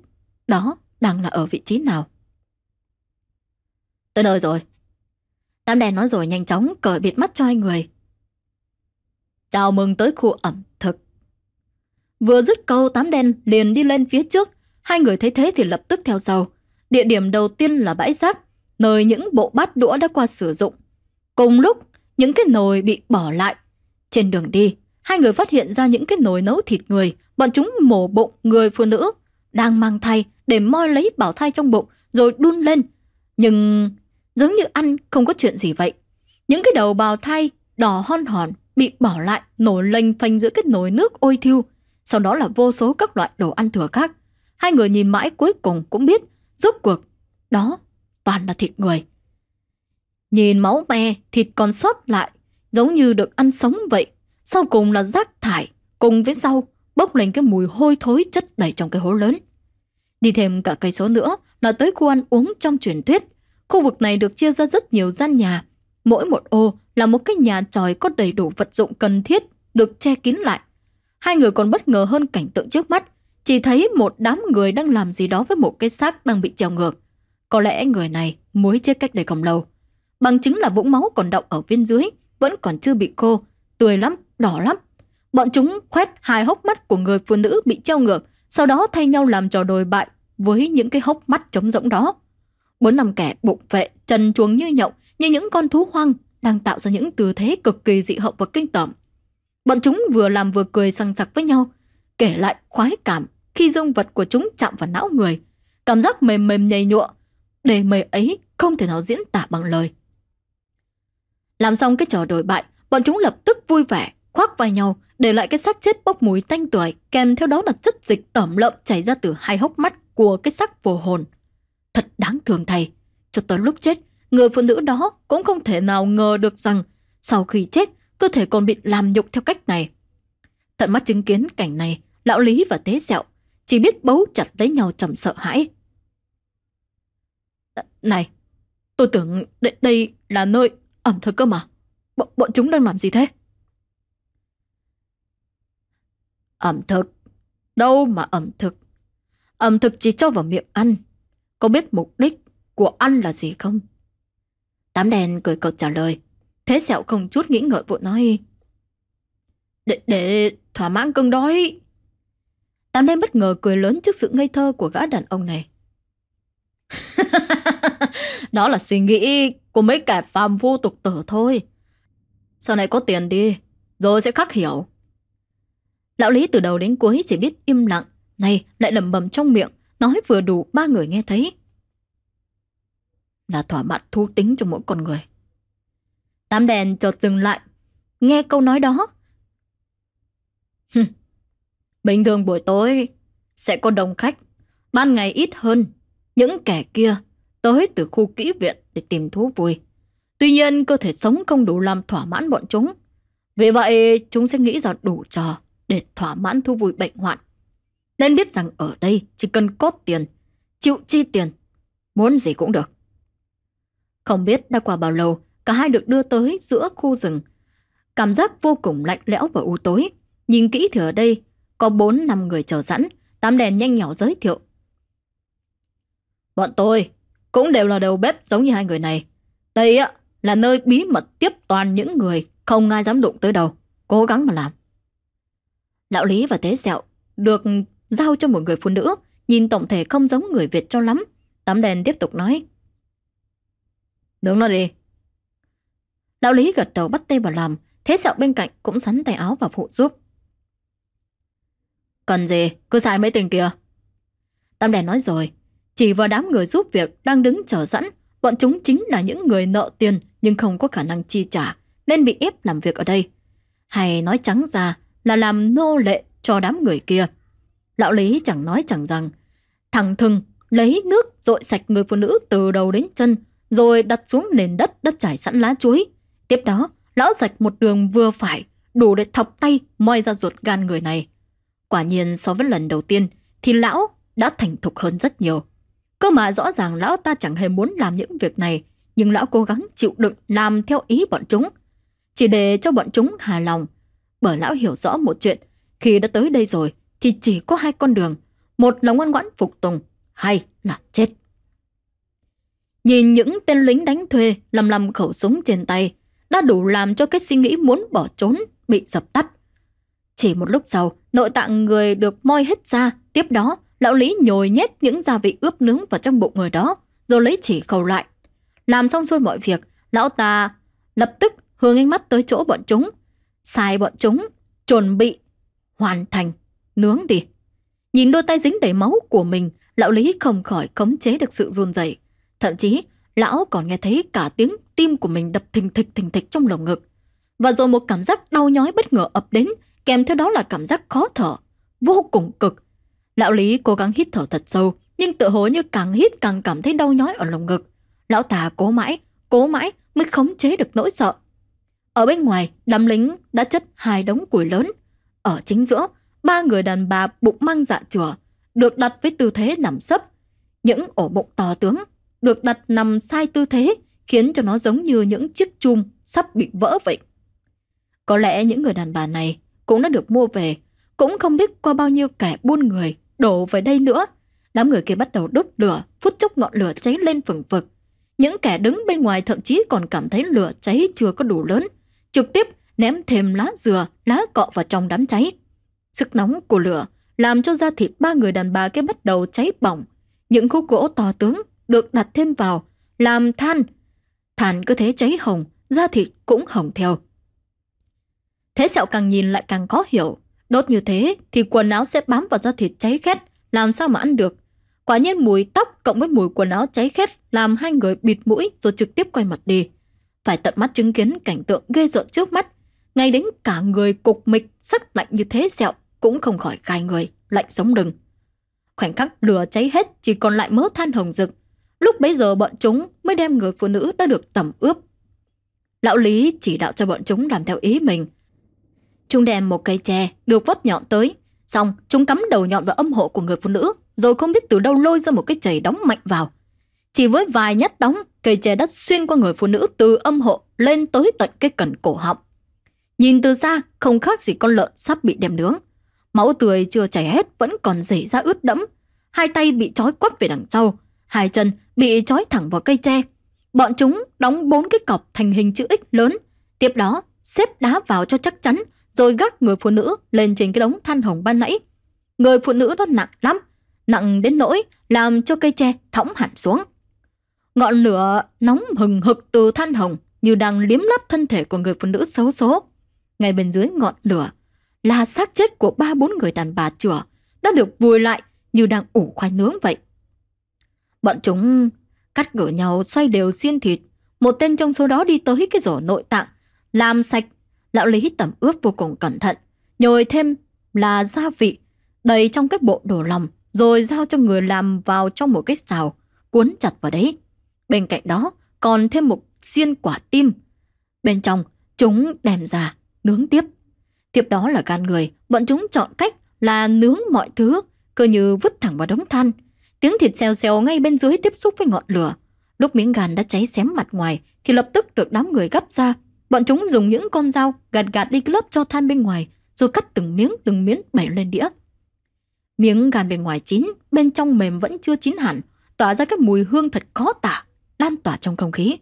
đó đang là ở vị trí nào. Tới nơi rồi. Tam đèn nói rồi nhanh chóng cởi bịt mắt cho hai người. Chào mừng tới khu ẩm thực. Vừa dứt câu tám đen liền đi lên phía trước, hai người thấy thế thì lập tức theo sau. Địa điểm đầu tiên là bãi rác, nơi những bộ bát đũa đã qua sử dụng. Cùng lúc, những cái nồi bị bỏ lại. Trên đường đi, hai người phát hiện ra những cái nồi nấu thịt người, bọn chúng mổ bụng người phụ nữ đang mang thai để moi lấy bảo thai trong bụng rồi đun lên. Nhưng giống như ăn không có chuyện gì vậy. Những cái đầu bào thai đỏ hon hòn bị bỏ lại nổi lênh phanh giữa cái nồi nước ôi thiêu. Sau đó là vô số các loại đồ ăn thừa khác. Hai người nhìn mãi cuối cùng cũng biết rốt cuộc đó toàn là thịt người. Nhìn máu me, thịt còn sót lại, giống như được ăn sống vậy. Sau cùng là rác thải, cùng với rau bốc lên cái mùi hôi thối chất đầy trong cái hố lớn. Đi thêm cả cây số nữa là tới khu ăn uống trong truyền thuyết. Khu vực này được chia ra rất nhiều gian nhà. Mỗi một ô là một cái nhà tròi có đầy đủ vật dụng cần thiết được che kín lại. Hai người còn bất ngờ hơn cảnh tượng trước mắt, chỉ thấy một đám người đang làm gì đó với một cái xác đang bị treo ngược. Có lẽ người này mới chết cách đây không lâu. Bằng chứng là vũng máu còn đọng ở viên dưới, vẫn còn chưa bị khô, tươi lắm, đỏ lắm, Bọn chúng khoét hai hốc mắt của người phụ nữ bị treo ngược, sau đó thay nhau làm trò đồi bại với những cái hốc mắt trống rỗng đó. Bốn năm kẻ bụng vệ, trần chuồng như nhộng, như những con thú hoang đang tạo ra những tư thế cực kỳ dị hậu và kinh tởm. Bọn chúng vừa làm vừa cười sằng sặc với nhau, kể lại khoái cảm khi dương vật của chúng chạm vào não người, cảm giác mềm mềm nhầy nhụa, để mề ấy không thể nào diễn tả bằng lời. Làm xong cái trò đổi bại, bọn chúng lập tức vui vẻ khoác vào nhau, để lại cái xác chết bốc mùi tanh tuổi, kèm theo đó là chất dịch tẩm lợm chảy ra từ hai hốc mắt của cái xác vô hồn. Thật đáng thương thầy, cho tới lúc chết, người phụ nữ đó cũng không thể nào ngờ được rằng sau khi chết, cơ thể còn bị làm nhục theo cách này. Tận mắt chứng kiến cảnh này, lão Lý và Tế Sẹo chỉ biết bấu chặt lấy nhau trầm sợ hãi. Này, tôi tưởng đây, là nơi ẩm thực cơ mà. bọn chúng đang làm gì thế? Ẩm thực? Đâu mà ẩm thực? Ẩm thực chỉ cho vào miệng ăn. Có biết mục đích của ăn là gì không? Tám đèn cười cợt trả lời. Thế sẹo không chút nghĩ ngợi vội nói. Để, để thỏa mãn cơn đói. Tám đen bất ngờ cười lớn trước sự ngây thơ của gã đàn ông này. Đó là suy nghĩ của mấy kẻ phàm phu tục tử thôi. Sau này có tiền đi, rồi sẽ khắc hiểu. Lão Lý từ đầu đến cuối chỉ biết im lặng, này lại lẩm bẩm trong miệng, nói vừa đủ ba người nghe thấy. Là thỏa mãn thú tính cho mỗi con người. Tám đèn chợt dừng lại, nghe câu nói đó. Bình thường buổi tối sẽ có đông khách, ban ngày ít hơn. Những kẻ kia tới từ khu kỹ viện để tìm thú vui. Tuy nhiên cơ thể sống không đủ làm thỏa mãn bọn chúng. Vì vậy chúng sẽ nghĩ ra đủ trò để thỏa mãn thú vui bệnh hoạn. Nên biết rằng ở đây chỉ cần cốt tiền, chịu chi tiền, muốn gì cũng được. Không biết đã qua bao lâu, cả hai được đưa tới giữa khu rừng. Cảm giác vô cùng lạnh lẽo và u tối. Nhìn kỹ thì ở đây có bốn năm người chờ sẵn, tám đèn nhanh nhỏ giới thiệu. Bọn tôi cũng đều là đầu bếp giống như hai người này. Đây á là nơi bí mật tiếp toàn những người không ai dám đụng tới đầu. Cố gắng mà làm. Lão Lý và Tế Sẹo được giao cho một người phụ nữ, nhìn tổng thể không giống người Việt cho lắm. Tấm đèn tiếp tục nói. đứng nó đi. Lão Lý gật đầu bắt tay vào làm, Thế Sẹo bên cạnh cũng sắn tay áo và phụ giúp. Cần gì, cứ xài mấy tiền kìa. Tấm đèn nói rồi, chỉ vào đám người giúp việc đang đứng chờ sẵn, bọn chúng chính là những người nợ tiền nhưng không có khả năng chi trả nên bị ép làm việc ở đây. Hay nói trắng ra là làm nô lệ cho đám người kia. Lão Lý chẳng nói chẳng rằng, thằng thừng lấy nước dội sạch người phụ nữ từ đầu đến chân, rồi đặt xuống nền đất đất trải sẵn lá chuối. Tiếp đó, lão sạch một đường vừa phải, đủ để thọc tay moi ra ruột gan người này. Quả nhiên so với lần đầu tiên thì lão đã thành thục hơn rất nhiều. Cơ mà rõ ràng lão ta chẳng hề muốn làm những việc này, nhưng lão cố gắng chịu đựng làm theo ý bọn chúng. Chỉ để cho bọn chúng hài lòng, bởi lão hiểu rõ một chuyện. Khi đã tới đây rồi thì chỉ có hai con đường. Một là ngoan ngoãn phục tùng, hay là chết. Nhìn những tên lính đánh thuê lầm lầm khẩu súng trên tay đã đủ làm cho cái suy nghĩ muốn bỏ trốn bị dập tắt. Chỉ một lúc sau, nội tạng người được moi hết ra, tiếp đó lão lý nhồi nhét những gia vị ướp nướng vào trong bụng người đó, rồi lấy chỉ khâu lại. Làm xong xuôi mọi việc, lão ta lập tức hướng ánh mắt tới chỗ bọn chúng, sai bọn chúng chuẩn bị hoàn thành nướng đi nhìn đôi tay dính đầy máu của mình lão lý không khỏi khống chế được sự run rẩy thậm chí lão còn nghe thấy cả tiếng tim của mình đập thình thịch thình thịch trong lồng ngực và rồi một cảm giác đau nhói bất ngờ ập đến kèm theo đó là cảm giác khó thở vô cùng cực lão lý cố gắng hít thở thật sâu nhưng tựa hồ như càng hít càng cảm thấy đau nhói ở lồng ngực lão tà cố mãi cố mãi mới khống chế được nỗi sợ ở bên ngoài, đám lính đã chất hai đống củi lớn. Ở chính giữa, ba người đàn bà bụng mang dạ chửa, được đặt với tư thế nằm sấp. Những ổ bụng to tướng được đặt nằm sai tư thế khiến cho nó giống như những chiếc chum sắp bị vỡ vậy. Có lẽ những người đàn bà này cũng đã được mua về, cũng không biết qua bao nhiêu kẻ buôn người đổ về đây nữa. Đám người kia bắt đầu đốt lửa, phút chốc ngọn lửa cháy lên phừng phực. Những kẻ đứng bên ngoài thậm chí còn cảm thấy lửa cháy chưa có đủ lớn, trực tiếp ném thêm lá dừa, lá cọ vào trong đám cháy. Sức nóng của lửa làm cho da thịt ba người đàn bà kia bắt đầu cháy bỏng. Những khúc gỗ to tướng được đặt thêm vào, làm than. Than cứ thế cháy hồng, da thịt cũng hồng theo. Thế sẹo càng nhìn lại càng khó hiểu. Đốt như thế thì quần áo sẽ bám vào da thịt cháy khét, làm sao mà ăn được. Quả nhiên mùi tóc cộng với mùi quần áo cháy khét làm hai người bịt mũi rồi trực tiếp quay mặt đi phải tận mắt chứng kiến cảnh tượng ghê rợn trước mắt, ngay đến cả người cục mịch sắc lạnh như thế sẹo cũng không khỏi gai người, lạnh sống đừng. Khoảnh khắc lửa cháy hết chỉ còn lại mớ than hồng rực. Lúc bấy giờ bọn chúng mới đem người phụ nữ đã được tẩm ướp. Lão Lý chỉ đạo cho bọn chúng làm theo ý mình. Chúng đem một cây tre được vót nhọn tới. Xong chúng cắm đầu nhọn vào âm hộ của người phụ nữ rồi không biết từ đâu lôi ra một cái chày đóng mạnh vào. Chỉ với vài nhát đóng cây che đất xuyên qua người phụ nữ từ âm hộ lên tới tận cái cần cổ họng. Nhìn từ xa, không khác gì con lợn sắp bị đem nướng. Máu tươi chưa chảy hết vẫn còn rỉ ra ướt đẫm. Hai tay bị trói quắp về đằng sau, hai chân bị trói thẳng vào cây tre. Bọn chúng đóng bốn cái cọc thành hình chữ X lớn, tiếp đó xếp đá vào cho chắc chắn rồi gác người phụ nữ lên trên cái đống than hồng ban nãy. Người phụ nữ đó nặng lắm, nặng đến nỗi làm cho cây tre thõng hẳn xuống. Ngọn lửa nóng hừng hực từ than hồng như đang liếm lắp thân thể của người phụ nữ xấu số. Ngay bên dưới ngọn lửa là xác chết của ba bốn người đàn bà chửa đã được vùi lại như đang ủ khoai nướng vậy. Bọn chúng cắt gỡ nhau xoay đều xiên thịt. Một tên trong số đó đi tới cái rổ nội tạng, làm sạch. Lão lấy tẩm ướp vô cùng cẩn thận, nhồi thêm là gia vị, đầy trong cái bộ đồ lòng, rồi giao cho người làm vào trong một cái xào, cuốn chặt vào đấy. Bên cạnh đó còn thêm một xiên quả tim. Bên trong, chúng đem ra, nướng tiếp. Tiếp đó là gan người, bọn chúng chọn cách là nướng mọi thứ, cơ như vứt thẳng vào đống than. Tiếng thịt xèo xèo ngay bên dưới tiếp xúc với ngọn lửa. Lúc miếng gan đã cháy xém mặt ngoài thì lập tức được đám người gắp ra. Bọn chúng dùng những con dao gạt gạt đi lớp cho than bên ngoài rồi cắt từng miếng từng miếng bày lên đĩa. Miếng gan bên ngoài chín, bên trong mềm vẫn chưa chín hẳn, tỏa ra cái mùi hương thật khó tả lan tỏa trong không khí.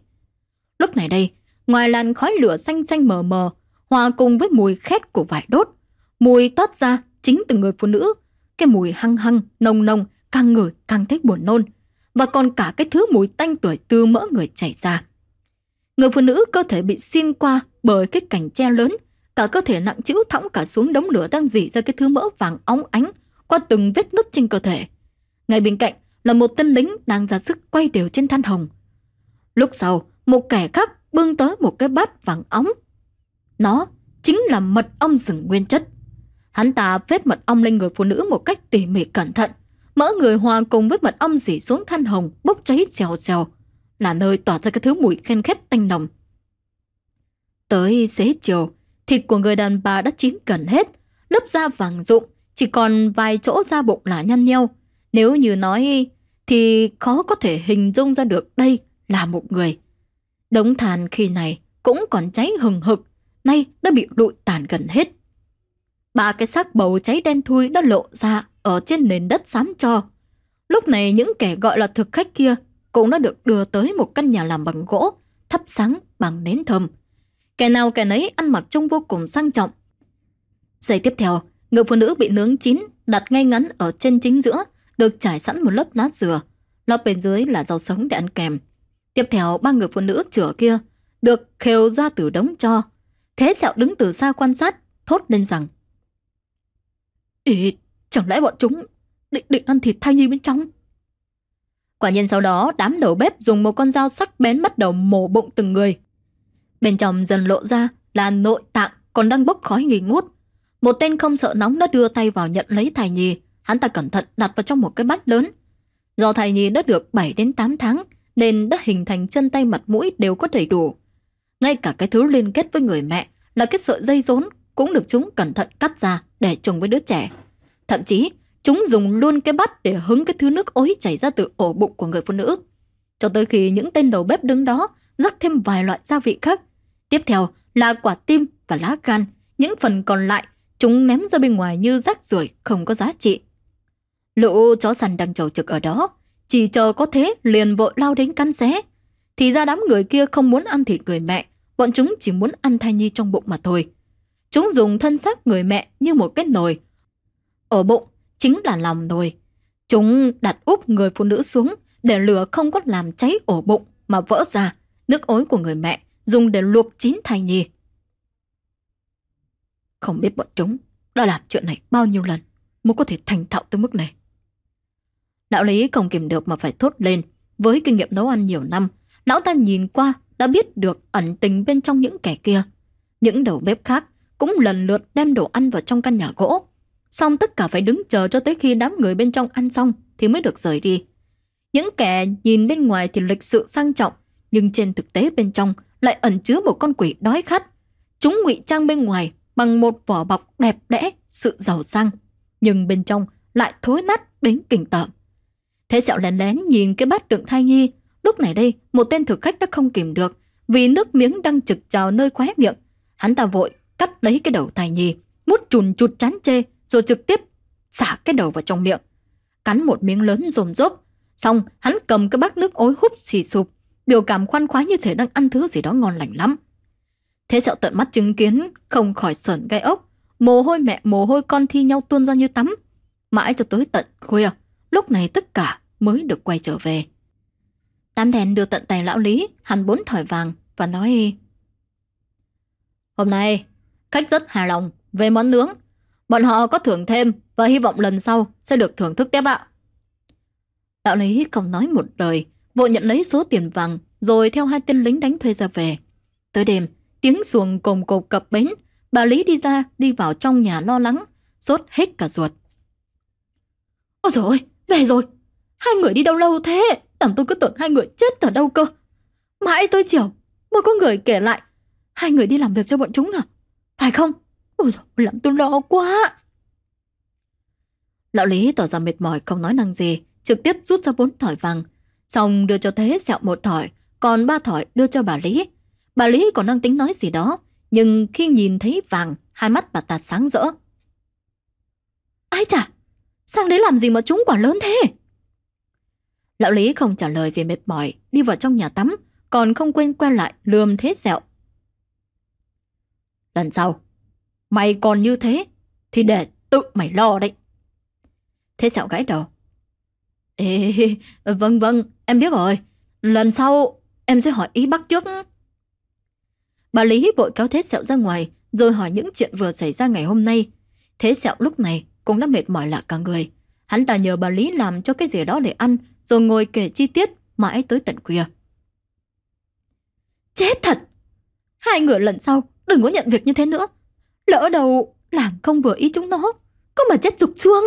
Lúc này đây, ngoài làn khói lửa xanh xanh mờ mờ, hòa cùng với mùi khét của vải đốt, mùi toát ra chính từ người phụ nữ, cái mùi hăng hăng, nồng nồng, càng ngửi càng thấy buồn nôn, và còn cả cái thứ mùi tanh tuổi từ mỡ người chảy ra. Người phụ nữ cơ thể bị xiên qua bởi cái cành tre lớn, cả cơ thể nặng chữ thõng cả xuống đống lửa đang dỉ ra cái thứ mỡ vàng óng ánh qua từng vết nứt trên cơ thể. Ngay bên cạnh là một tân lính đang ra sức quay đều trên than hồng. Lúc sau, một kẻ khác bưng tới một cái bát vàng ống. Nó chính là mật ong rừng nguyên chất. Hắn ta phết mật ong lên người phụ nữ một cách tỉ mỉ cẩn thận, mỡ người hòa cùng với mật ong dỉ xuống than hồng bốc cháy xèo xèo, là nơi tỏa ra cái thứ mùi khen khét tanh nồng. Tới xế chiều, thịt của người đàn bà đã chín gần hết, lớp da vàng rụng, chỉ còn vài chỗ da bụng là nhăn nheo. Nếu như nói thì khó có thể hình dung ra được đây là một người. Đống than khi này cũng còn cháy hừng hực, nay đã bị rụi tàn gần hết. Ba cái xác bầu cháy đen thui đã lộ ra ở trên nền đất xám cho. Lúc này những kẻ gọi là thực khách kia cũng đã được đưa tới một căn nhà làm bằng gỗ, thắp sáng bằng nến thơm. Kẻ nào kẻ nấy ăn mặc trông vô cùng sang trọng. Giây tiếp theo, người phụ nữ bị nướng chín đặt ngay ngắn ở trên chính giữa, được trải sẵn một lớp lát dừa. Lót bên dưới là rau sống để ăn kèm. Tiếp theo ba người phụ nữ chửa kia được khều ra từ đống cho. Thế sẹo đứng từ xa quan sát, thốt lên rằng Ý, chẳng lẽ bọn chúng định định ăn thịt thai nhi bên trong? Quả nhiên sau đó đám đầu bếp dùng một con dao sắc bén bắt đầu mổ bụng từng người. Bên trong dần lộ ra là nội tạng còn đang bốc khói nghi ngút. Một tên không sợ nóng đã đưa tay vào nhận lấy thai nhi. Hắn ta cẩn thận đặt vào trong một cái bát lớn. Do thai nhi đã được 7 đến 8 tháng nên đã hình thành chân tay mặt mũi đều có đầy đủ. Ngay cả cái thứ liên kết với người mẹ là cái sợi dây rốn cũng được chúng cẩn thận cắt ra để trồng với đứa trẻ. Thậm chí, chúng dùng luôn cái bát để hứng cái thứ nước ối chảy ra từ ổ bụng của người phụ nữ. Cho tới khi những tên đầu bếp đứng đó rắc thêm vài loại gia vị khác. Tiếp theo là quả tim và lá gan. Những phần còn lại chúng ném ra bên ngoài như rác rưởi không có giá trị. Lũ chó săn đang trầu trực ở đó, chỉ chờ có thế liền vội lao đến cắn xé. Thì ra đám người kia không muốn ăn thịt người mẹ, bọn chúng chỉ muốn ăn thai nhi trong bụng mà thôi. Chúng dùng thân xác người mẹ như một cái nồi. Ở bụng chính là lòng nồi. Chúng đặt úp người phụ nữ xuống để lửa không có làm cháy ổ bụng mà vỡ ra, nước ối của người mẹ dùng để luộc chín thai nhi. Không biết bọn chúng đã làm chuyện này bao nhiêu lần mới có thể thành thạo tới mức này. Lão Lý không kìm được mà phải thốt lên. Với kinh nghiệm nấu ăn nhiều năm, lão ta nhìn qua đã biết được ẩn tình bên trong những kẻ kia. Những đầu bếp khác cũng lần lượt đem đồ ăn vào trong căn nhà gỗ. Xong tất cả phải đứng chờ cho tới khi đám người bên trong ăn xong thì mới được rời đi. Những kẻ nhìn bên ngoài thì lịch sự sang trọng, nhưng trên thực tế bên trong lại ẩn chứa một con quỷ đói khát. Chúng ngụy trang bên ngoài bằng một vỏ bọc đẹp đẽ, sự giàu sang, nhưng bên trong lại thối nát đến kinh tởm. Thế sẹo lén lén nhìn cái bát đựng thai nhi. Lúc này đây, một tên thực khách đã không kìm được vì nước miếng đang trực trào nơi khóe miệng. Hắn ta vội cắt lấy cái đầu thai nhi, mút chùn chụt chán chê rồi trực tiếp xả cái đầu vào trong miệng. Cắn một miếng lớn rồm rốp. Xong, hắn cầm cái bát nước ối hút xì sụp, biểu cảm khoan khoái như thể đang ăn thứ gì đó ngon lành lắm. Thế sẹo tận mắt chứng kiến, không khỏi sờn gai ốc. Mồ hôi mẹ mồ hôi con thi nhau tuôn ra như tắm. Mãi cho tới tận khuya, lúc này tất cả mới được quay trở về. Tám đèn đưa tận tay lão Lý hẳn bốn thỏi vàng và nói Hôm nay, khách rất hài lòng về món nướng. Bọn họ có thưởng thêm và hy vọng lần sau sẽ được thưởng thức tiếp ạ. Lão Lý không nói một lời, vội nhận lấy số tiền vàng rồi theo hai tên lính đánh thuê ra về. Tới đêm, tiếng xuồng cồm cộp cập bến, bà Lý đi ra, đi vào trong nhà lo lắng, sốt hết cả ruột. Ôi trời ơi, về rồi, Hai người đi đâu lâu thế Làm tôi cứ tưởng hai người chết ở đâu cơ Mãi tôi chiều Mới có người kể lại Hai người đi làm việc cho bọn chúng à Phải không Ôi dồi, làm tôi lo quá Lão Lý tỏ ra mệt mỏi không nói năng gì Trực tiếp rút ra bốn thỏi vàng Xong đưa cho Thế sẹo một thỏi Còn ba thỏi đưa cho bà Lý Bà Lý còn đang tính nói gì đó Nhưng khi nhìn thấy vàng Hai mắt bà ta sáng rỡ Ai chà Sang đấy làm gì mà chúng quả lớn thế Lão Lý không trả lời vì mệt mỏi, đi vào trong nhà tắm, còn không quên quay lại lườm thế dẹo. Lần sau, mày còn như thế thì để tự mày lo đấy. Thế dẹo gãi đầu. Ê, vâng vâng, em biết rồi. Lần sau em sẽ hỏi ý bác trước. Bà Lý vội kéo thế sẹo ra ngoài rồi hỏi những chuyện vừa xảy ra ngày hôm nay. Thế sẹo lúc này cũng đã mệt mỏi lạ cả người. Hắn ta nhờ bà Lý làm cho cái gì đó để ăn rồi ngồi kể chi tiết mãi tới tận khuya. Chết thật! Hai người lần sau đừng có nhận việc như thế nữa. Lỡ đầu làm không vừa ý chúng nó, có mà chết dục xương.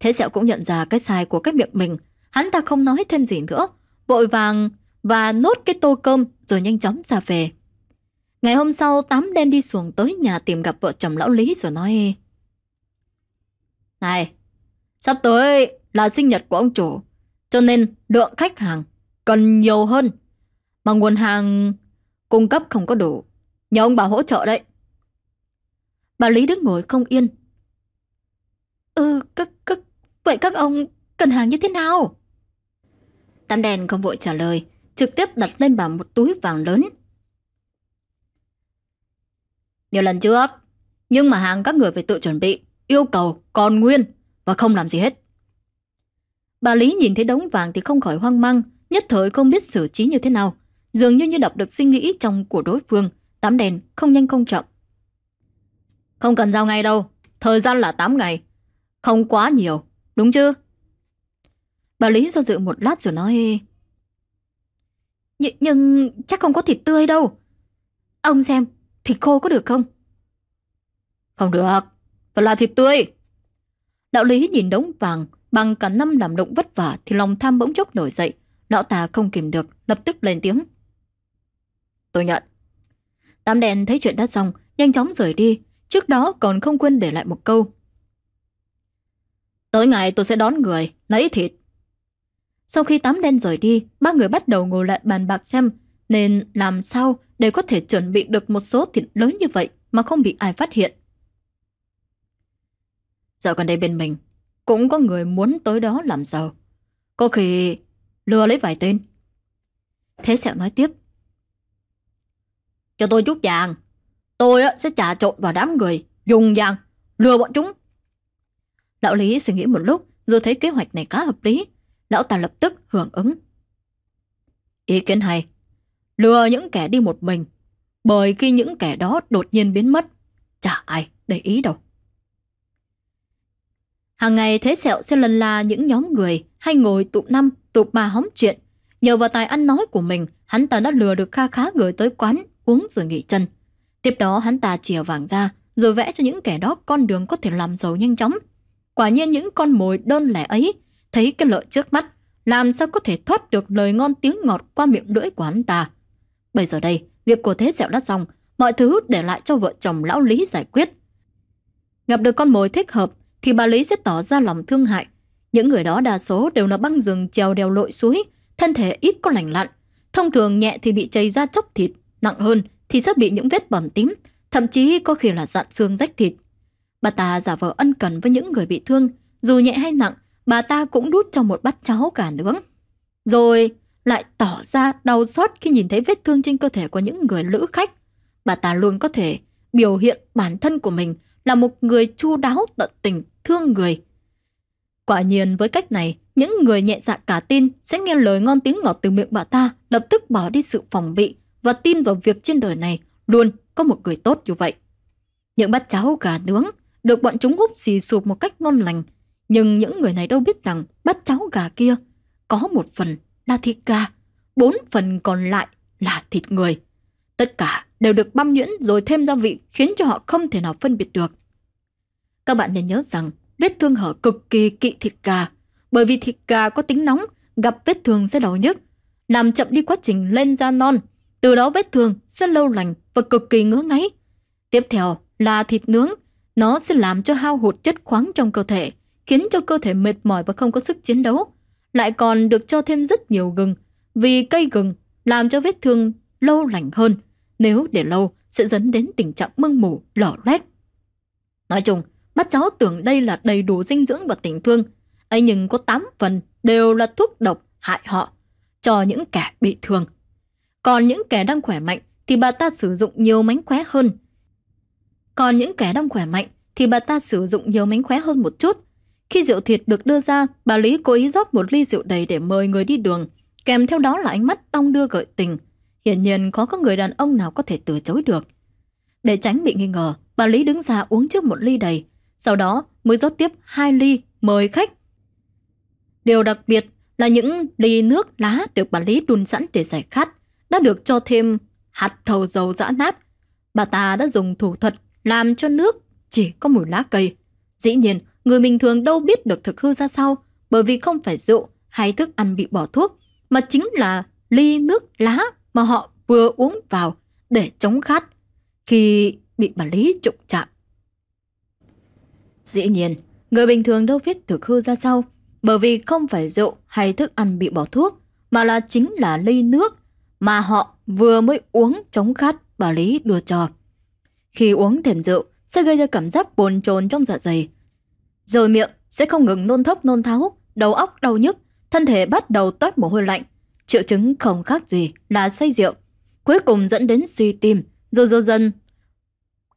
Thế sẹo cũng nhận ra cái sai của cái miệng mình, hắn ta không nói thêm gì nữa, vội vàng và nốt cái tô cơm rồi nhanh chóng ra về. Ngày hôm sau, Tám đen đi xuống tới nhà tìm gặp vợ chồng lão Lý rồi nói Này, sắp tới là sinh nhật của ông chủ, cho nên lượng khách hàng cần nhiều hơn. Mà nguồn hàng cung cấp không có đủ, nhờ ông bà hỗ trợ đấy. Bà Lý đứng ngồi không yên. Ừ, các, các, vậy các ông cần hàng như thế nào? Tam đèn không vội trả lời, trực tiếp đặt lên bà một túi vàng lớn. Nhiều lần trước, nhưng mà hàng các người phải tự chuẩn bị, yêu cầu còn nguyên và không làm gì hết. Bà Lý nhìn thấy đống vàng thì không khỏi hoang mang, nhất thời không biết xử trí như thế nào. Dường như như đọc được suy nghĩ trong của đối phương, tám đèn không nhanh không chậm. Không cần giao ngay đâu, thời gian là 8 ngày, không quá nhiều, đúng chưa? Bà Lý do dự một lát rồi nói... Nh nhưng chắc không có thịt tươi đâu. Ông xem, thịt khô có được không? Không được, phải là thịt tươi. Đạo lý nhìn đống vàng, Bằng cả năm làm động vất vả thì lòng tham bỗng chốc nổi dậy. Lão ta không kìm được, lập tức lên tiếng. Tôi nhận. Tám đèn thấy chuyện đã xong, nhanh chóng rời đi. Trước đó còn không quên để lại một câu. Tới ngày tôi sẽ đón người, lấy thịt. Sau khi tám đen rời đi, ba người bắt đầu ngồi lại bàn bạc xem nên làm sao để có thể chuẩn bị được một số thịt lớn như vậy mà không bị ai phát hiện. Dạo gần đây bên mình cũng có người muốn tới đó làm giàu Có khi lừa lấy vài tên Thế sẹo nói tiếp Cho tôi chút vàng Tôi sẽ trà trộn vào đám người Dùng vàng lừa bọn chúng Lão Lý suy nghĩ một lúc Rồi thấy kế hoạch này khá hợp lý Lão ta lập tức hưởng ứng Ý kiến hay Lừa những kẻ đi một mình Bởi khi những kẻ đó đột nhiên biến mất Chả ai để ý đâu Hàng ngày Thế Sẹo sẽ lần là những nhóm người hay ngồi tụ năm, tụ ba hóng chuyện. Nhờ vào tài ăn nói của mình, hắn ta đã lừa được Kha Khá người tới quán, uống rồi nghỉ chân. Tiếp đó hắn ta chìa vàng ra, rồi vẽ cho những kẻ đó con đường có thể làm giàu nhanh chóng. Quả nhiên những con mồi đơn lẻ ấy, thấy cái lợi trước mắt, làm sao có thể thoát được lời ngon tiếng ngọt qua miệng lưỡi của hắn ta. Bây giờ đây, việc của Thế Sẹo đã xong, mọi thứ để lại cho vợ chồng lão Lý giải quyết. Gặp được con mồi thích hợp, thì bà Lý sẽ tỏ ra lòng thương hại. Những người đó đa số đều là băng rừng trèo đèo lội suối, thân thể ít có lành lặn. Thông thường nhẹ thì bị chảy ra chốc thịt, nặng hơn thì sẽ bị những vết bầm tím, thậm chí có khi là dạn xương rách thịt. Bà ta giả vờ ân cần với những người bị thương, dù nhẹ hay nặng, bà ta cũng đút cho một bát cháo cả nướng. Rồi lại tỏ ra đau xót khi nhìn thấy vết thương trên cơ thể của những người lữ khách. Bà ta luôn có thể biểu hiện bản thân của mình là một người chu đáo tận tình, thương người. Quả nhiên với cách này, những người nhẹ dạ cả tin sẽ nghe lời ngon tiếng ngọt từ miệng bà ta, lập tức bỏ đi sự phòng bị và tin vào việc trên đời này luôn có một người tốt như vậy. Những bát cháo gà nướng được bọn chúng hút xì sụp một cách ngon lành, nhưng những người này đâu biết rằng bát cháo gà kia có một phần là thịt gà, bốn phần còn lại là thịt người. Tất cả đều được băm nhuyễn rồi thêm gia vị khiến cho họ không thể nào phân biệt được các bạn nên nhớ rằng vết thương hở cực kỳ kỵ thịt gà, bởi vì thịt gà có tính nóng, gặp vết thương sẽ đau nhức, làm chậm đi quá trình lên da non, từ đó vết thương sẽ lâu lành và cực kỳ ngứa ngáy. Tiếp theo là thịt nướng, nó sẽ làm cho hao hụt chất khoáng trong cơ thể, khiến cho cơ thể mệt mỏi và không có sức chiến đấu. Lại còn được cho thêm rất nhiều gừng, vì cây gừng làm cho vết thương lâu lành hơn, nếu để lâu sẽ dẫn đến tình trạng mưng mủ, lở loét. Nói chung, Bắt cháu tưởng đây là đầy đủ dinh dưỡng và tình thương, ấy nhưng có 8 phần đều là thuốc độc hại họ cho những kẻ bị thương. Còn những kẻ đang khỏe mạnh thì bà ta sử dụng nhiều mánh khóe hơn. Còn những kẻ đang khỏe mạnh thì bà ta sử dụng nhiều mánh khóe hơn một chút. Khi rượu thịt được đưa ra, bà Lý cố ý rót một ly rượu đầy để mời người đi đường, kèm theo đó là ánh mắt đong đưa gợi tình. Hiển nhiên có các người đàn ông nào có thể từ chối được. Để tránh bị nghi ngờ, bà Lý đứng ra uống trước một ly đầy, sau đó mới rót tiếp hai ly mời khách. Điều đặc biệt là những ly nước lá được bà Lý đun sẵn để giải khát đã được cho thêm hạt thầu dầu giã nát. Bà ta đã dùng thủ thuật làm cho nước chỉ có mùi lá cây. Dĩ nhiên, người bình thường đâu biết được thực hư ra sao bởi vì không phải rượu hay thức ăn bị bỏ thuốc mà chính là ly nước lá mà họ vừa uống vào để chống khát. Khi bị bà Lý trục chạm, Dĩ nhiên, người bình thường đâu viết thực hư ra sao, bởi vì không phải rượu hay thức ăn bị bỏ thuốc, mà là chính là ly nước mà họ vừa mới uống chống khát bà Lý đưa cho. Khi uống thêm rượu sẽ gây ra cảm giác bồn chồn trong dạ dày, rồi miệng sẽ không ngừng nôn thốc nôn tháo, đầu óc đau nhức, thân thể bắt đầu toát mồ hôi lạnh, triệu chứng không khác gì là say rượu, cuối cùng dẫn đến suy tim, rồi dần dần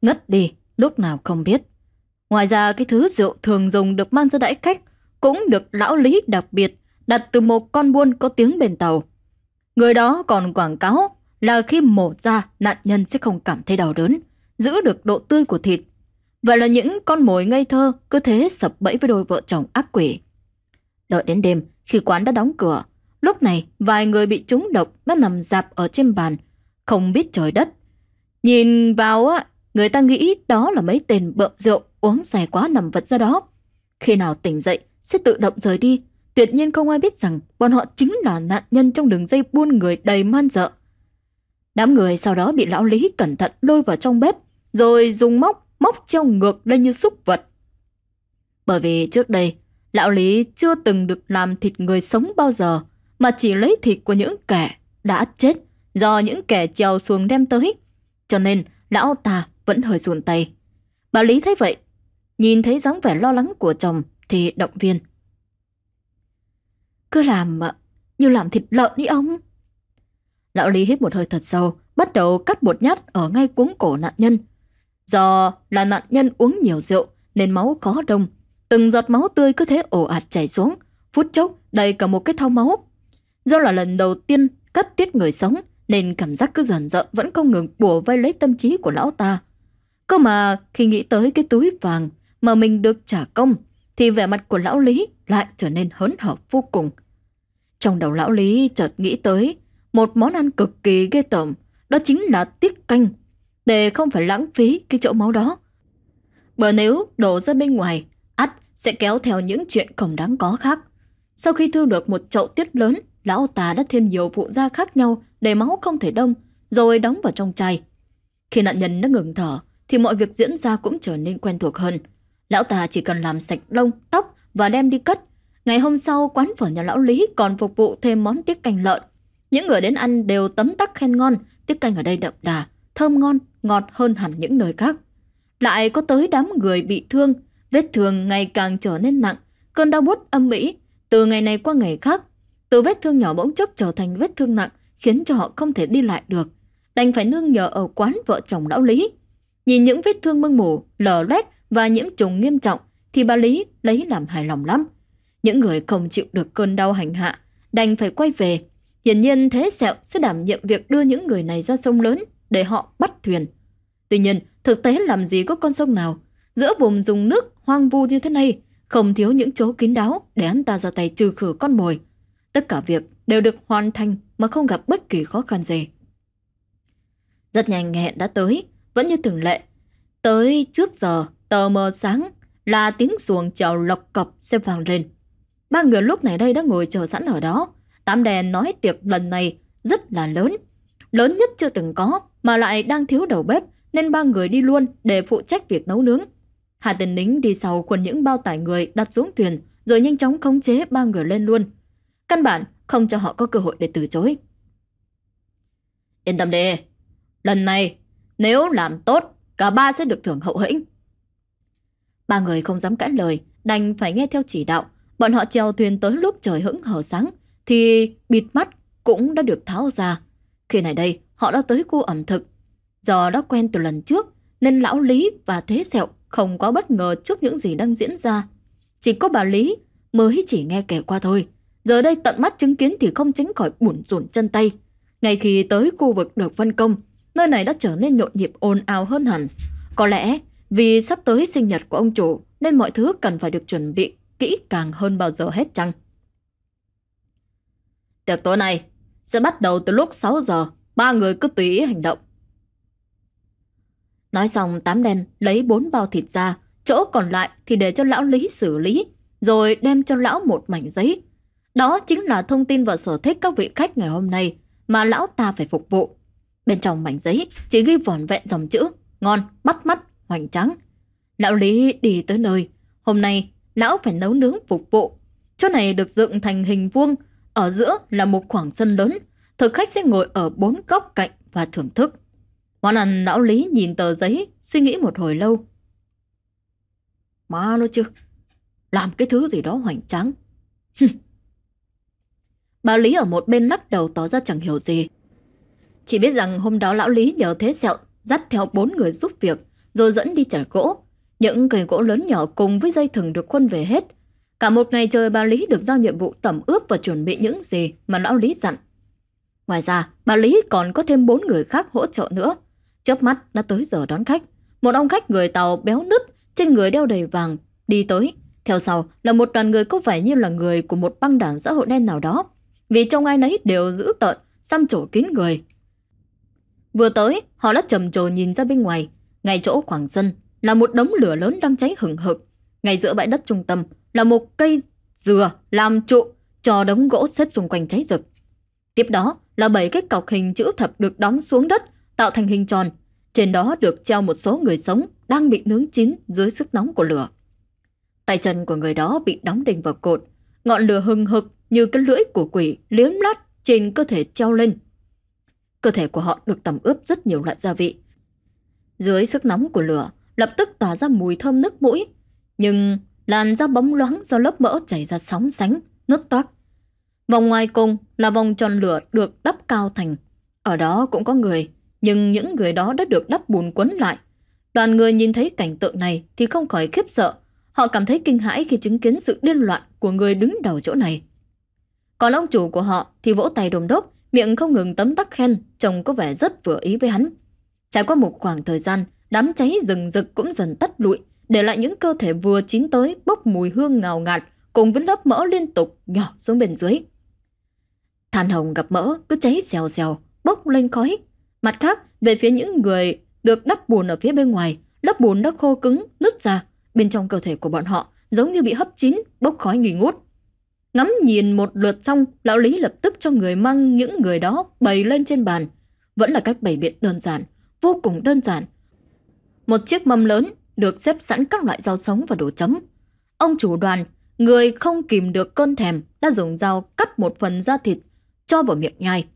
ngất đi, lúc nào không biết. Ngoài ra cái thứ rượu thường dùng được mang ra đãi khách cũng được lão lý đặc biệt đặt từ một con buôn có tiếng bên tàu. Người đó còn quảng cáo là khi mổ ra nạn nhân sẽ không cảm thấy đau đớn, giữ được độ tươi của thịt. Vậy là những con mồi ngây thơ cứ thế sập bẫy với đôi vợ chồng ác quỷ. Đợi đến đêm, khi quán đã đóng cửa, lúc này vài người bị trúng độc đã nằm dạp ở trên bàn, không biết trời đất. Nhìn vào á, người ta nghĩ đó là mấy tên bợm rượu uống say quá nằm vật ra đó. Khi nào tỉnh dậy sẽ tự động rời đi. Tuyệt nhiên không ai biết rằng bọn họ chính là nạn nhân trong đường dây buôn người đầy man dợ. Đám người sau đó bị lão Lý cẩn thận lôi vào trong bếp, rồi dùng móc, móc treo ngược lên như súc vật. Bởi vì trước đây, lão Lý chưa từng được làm thịt người sống bao giờ, mà chỉ lấy thịt của những kẻ đã chết do những kẻ trèo xuống đem tới. Cho nên, lão ta vẫn hơi run tay. Bà Lý thấy vậy nhìn thấy dáng vẻ lo lắng của chồng thì động viên. Cứ làm như làm thịt lợn đi ông. Lão Lý hít một hơi thật sâu, bắt đầu cắt một nhát ở ngay cuống cổ nạn nhân. Do là nạn nhân uống nhiều rượu nên máu khó đông, từng giọt máu tươi cứ thế ồ ạt chảy xuống, phút chốc đầy cả một cái thau máu. Do là lần đầu tiên cắt tiết người sống nên cảm giác cứ dần dợn vẫn không ngừng bùa vây lấy tâm trí của lão ta. Cơ mà khi nghĩ tới cái túi vàng mà mình được trả công thì vẻ mặt của lão Lý lại trở nên hớn hở vô cùng. Trong đầu lão Lý chợt nghĩ tới một món ăn cực kỳ ghê tởm, đó chính là tiết canh, để không phải lãng phí cái chỗ máu đó. Bởi nếu đổ ra bên ngoài, ắt sẽ kéo theo những chuyện không đáng có khác. Sau khi thu được một chậu tiết lớn, lão ta đã thêm nhiều vụ da khác nhau để máu không thể đông, rồi đóng vào trong chai. Khi nạn nhân đã ngừng thở, thì mọi việc diễn ra cũng trở nên quen thuộc hơn – Lão ta chỉ cần làm sạch lông, tóc và đem đi cất. Ngày hôm sau, quán phở nhà lão Lý còn phục vụ thêm món tiết canh lợn. Những người đến ăn đều tấm tắc khen ngon, tiết canh ở đây đậm đà, thơm ngon, ngọt hơn hẳn những nơi khác. Lại có tới đám người bị thương, vết thương ngày càng trở nên nặng, cơn đau bút âm mỹ, từ ngày này qua ngày khác. Từ vết thương nhỏ bỗng chốc trở thành vết thương nặng, khiến cho họ không thể đi lại được. Đành phải nương nhờ ở quán vợ chồng lão Lý. Nhìn những vết thương mưng mủ, lở loét và nhiễm trùng nghiêm trọng thì bà Lý lấy làm hài lòng lắm. Những người không chịu được cơn đau hành hạ đành phải quay về. Hiển nhiên Thế Sẹo sẽ đảm nhiệm việc đưa những người này ra sông lớn để họ bắt thuyền. Tuy nhiên, thực tế làm gì có con sông nào. Giữa vùng dùng nước hoang vu như thế này, không thiếu những chỗ kín đáo để anh ta ra tay trừ khử con mồi. Tất cả việc đều được hoàn thành mà không gặp bất kỳ khó khăn gì. Rất nhanh hẹn đã tới, vẫn như thường lệ. Tới trước giờ, Tờ mờ sáng là tiếng xuồng chèo lộc cọc xếp vàng lên. Ba người lúc này đây đã ngồi chờ sẵn ở đó. Tám đèn nói tiệc lần này rất là lớn. Lớn nhất chưa từng có mà lại đang thiếu đầu bếp nên ba người đi luôn để phụ trách việc nấu nướng. Hà Tần Nính đi sau quần những bao tải người đặt xuống thuyền rồi nhanh chóng khống chế ba người lên luôn. Căn bản không cho họ có cơ hội để từ chối. Yên tâm đi, lần này nếu làm tốt cả ba sẽ được thưởng hậu hĩnh. Ba người không dám cãi lời, đành phải nghe theo chỉ đạo. Bọn họ trèo thuyền tới lúc trời hững hờ sáng, thì bịt mắt cũng đã được tháo ra. Khi này đây, họ đã tới khu ẩm thực. Do đã quen từ lần trước, nên lão Lý và Thế Sẹo không có bất ngờ trước những gì đang diễn ra. Chỉ có bà Lý mới chỉ nghe kể qua thôi. Giờ đây tận mắt chứng kiến thì không tránh khỏi bủn rủn chân tay. Ngay khi tới khu vực được phân công, nơi này đã trở nên nhộn nhịp ồn ào hơn hẳn. Có lẽ vì sắp tới sinh nhật của ông chủ nên mọi thứ cần phải được chuẩn bị kỹ càng hơn bao giờ hết chăng? Tiệc tối nay sẽ bắt đầu từ lúc 6 giờ, ba người cứ tùy ý hành động. Nói xong tám đen lấy bốn bao thịt ra, chỗ còn lại thì để cho lão Lý xử lý, rồi đem cho lão một mảnh giấy. Đó chính là thông tin và sở thích các vị khách ngày hôm nay mà lão ta phải phục vụ. Bên trong mảnh giấy chỉ ghi vỏn vẹn dòng chữ, ngon, bắt mắt, hoành tráng. Lão Lý đi tới nơi, hôm nay lão phải nấu nướng phục vụ. Chỗ này được dựng thành hình vuông, ở giữa là một khoảng sân lớn, thực khách sẽ ngồi ở bốn góc cạnh và thưởng thức. Món ăn lão Lý nhìn tờ giấy, suy nghĩ một hồi lâu. Má nó chứ, làm cái thứ gì đó hoành tráng. Bà Lý ở một bên lắc đầu tỏ ra chẳng hiểu gì. Chỉ biết rằng hôm đó lão Lý nhờ thế sẹo dắt theo bốn người giúp việc rồi dẫn đi chặt gỗ. Những cây gỗ lớn nhỏ cùng với dây thừng được quân về hết. Cả một ngày trời bà Lý được giao nhiệm vụ tẩm ướp và chuẩn bị những gì mà lão Lý dặn. Ngoài ra, bà Lý còn có thêm bốn người khác hỗ trợ nữa. Chớp mắt đã tới giờ đón khách. Một ông khách người Tàu béo nứt, trên người đeo đầy vàng, đi tới. Theo sau là một đoàn người có vẻ như là người của một băng đảng xã hội đen nào đó. Vì trông ai nấy đều giữ tợn, xăm trổ kín người. Vừa tới, họ đã trầm trồ nhìn ra bên ngoài. Ngay chỗ khoảng sân là một đống lửa lớn đang cháy hừng hực. Ngay giữa bãi đất trung tâm là một cây dừa làm trụ cho đống gỗ xếp xung quanh cháy rực. Tiếp đó là bảy cái cọc hình chữ thập được đóng xuống đất tạo thành hình tròn. Trên đó được treo một số người sống đang bị nướng chín dưới sức nóng của lửa. Tay chân của người đó bị đóng đinh vào cột, ngọn lửa hừng hực như cái lưỡi của quỷ liếm lát trên cơ thể treo lên. Cơ thể của họ được tẩm ướp rất nhiều loại gia vị, dưới sức nóng của lửa, lập tức tỏa ra mùi thơm nức mũi. Nhưng làn da bóng loáng do lớp mỡ chảy ra sóng sánh, nốt toát Vòng ngoài cùng là vòng tròn lửa được đắp cao thành. Ở đó cũng có người, nhưng những người đó đã được đắp bùn quấn lại. Đoàn người nhìn thấy cảnh tượng này thì không khỏi khiếp sợ. Họ cảm thấy kinh hãi khi chứng kiến sự điên loạn của người đứng đầu chỗ này. Còn ông chủ của họ thì vỗ tay đồm đốc, miệng không ngừng tấm tắc khen, chồng có vẻ rất vừa ý với hắn. Trải qua một khoảng thời gian, đám cháy rừng rực cũng dần tắt lụi, để lại những cơ thể vừa chín tới bốc mùi hương ngào ngạt cùng với lớp mỡ liên tục nhỏ xuống bên dưới. Than hồng gặp mỡ cứ cháy xèo xèo, bốc lên khói. Mặt khác, về phía những người được đắp bùn ở phía bên ngoài, lớp bùn đã khô cứng, nứt ra. Bên trong cơ thể của bọn họ giống như bị hấp chín, bốc khói nghi ngút. Ngắm nhìn một lượt xong, lão lý lập tức cho người mang những người đó bày lên trên bàn. Vẫn là cách bày biện đơn giản, vô cùng đơn giản. Một chiếc mâm lớn được xếp sẵn các loại rau sống và đồ chấm. Ông chủ đoàn, người không kìm được cơn thèm, đã dùng dao cắt một phần da thịt, cho vào miệng nhai.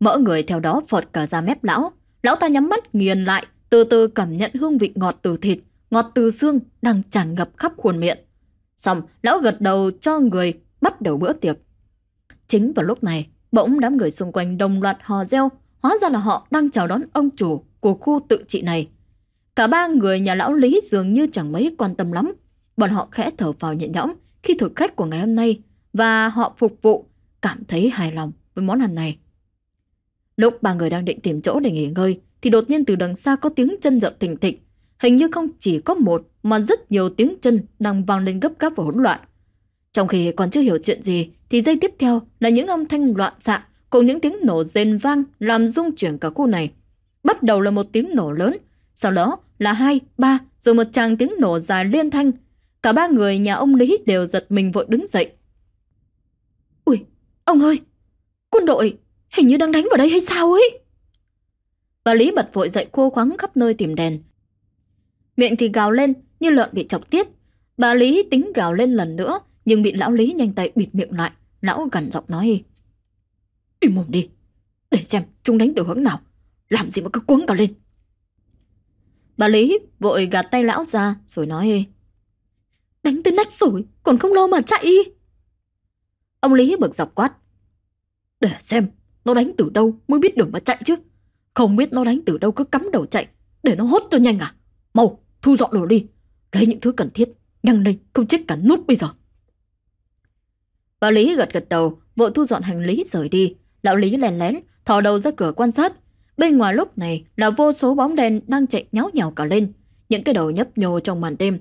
Mỡ người theo đó phọt cả da mép lão. Lão ta nhắm mắt nghiền lại, từ từ cảm nhận hương vị ngọt từ thịt, ngọt từ xương đang tràn ngập khắp khuôn miệng. Xong, lão gật đầu cho người bắt đầu bữa tiệc. Chính vào lúc này, bỗng đám người xung quanh đồng loạt hò reo, Hóa ra là họ đang chào đón ông chủ của khu tự trị này. Cả ba người nhà lão Lý dường như chẳng mấy quan tâm lắm. Bọn họ khẽ thở vào nhẹ nhõm khi thực khách của ngày hôm nay và họ phục vụ cảm thấy hài lòng với món ăn này. Lúc ba người đang định tìm chỗ để nghỉ ngơi thì đột nhiên từ đằng xa có tiếng chân rậm thình thịch. Hình như không chỉ có một mà rất nhiều tiếng chân đang vang lên gấp gáp và hỗn loạn. Trong khi còn chưa hiểu chuyện gì thì dây tiếp theo là những âm thanh loạn xạ cùng những tiếng nổ rền vang làm rung chuyển cả khu này. Bắt đầu là một tiếng nổ lớn, sau đó là hai, ba, rồi một tràng tiếng nổ dài liên thanh. Cả ba người nhà ông Lý đều giật mình vội đứng dậy. Ui, ông ơi, quân đội hình như đang đánh vào đây hay sao ấy? Bà Lý bật vội dậy cô khoáng khắp nơi tìm đèn. Miệng thì gào lên như lợn bị chọc tiết. Bà Lý tính gào lên lần nữa nhưng bị lão Lý nhanh tay bịt miệng lại. Lão gần giọng nói Im mồm đi Để xem chúng đánh từ hướng nào Làm gì mà cứ cuống cả lên Bà Lý vội gạt tay lão ra Rồi nói Đánh tới nách rồi còn không lo mà chạy Ông Lý bực dọc quát Để xem Nó đánh từ đâu mới biết đường mà chạy chứ Không biết nó đánh từ đâu cứ cắm đầu chạy Để nó hốt cho nhanh à Mau thu dọn đồ đi Lấy những thứ cần thiết Nhanh lên không chết cả nút bây giờ Bà Lý gật gật đầu vội thu dọn hành lý rời đi Lão Lý lèn lén, thò đầu ra cửa quan sát. Bên ngoài lúc này là vô số bóng đèn đang chạy nháo nhào cả lên, những cái đầu nhấp nhô trong màn đêm.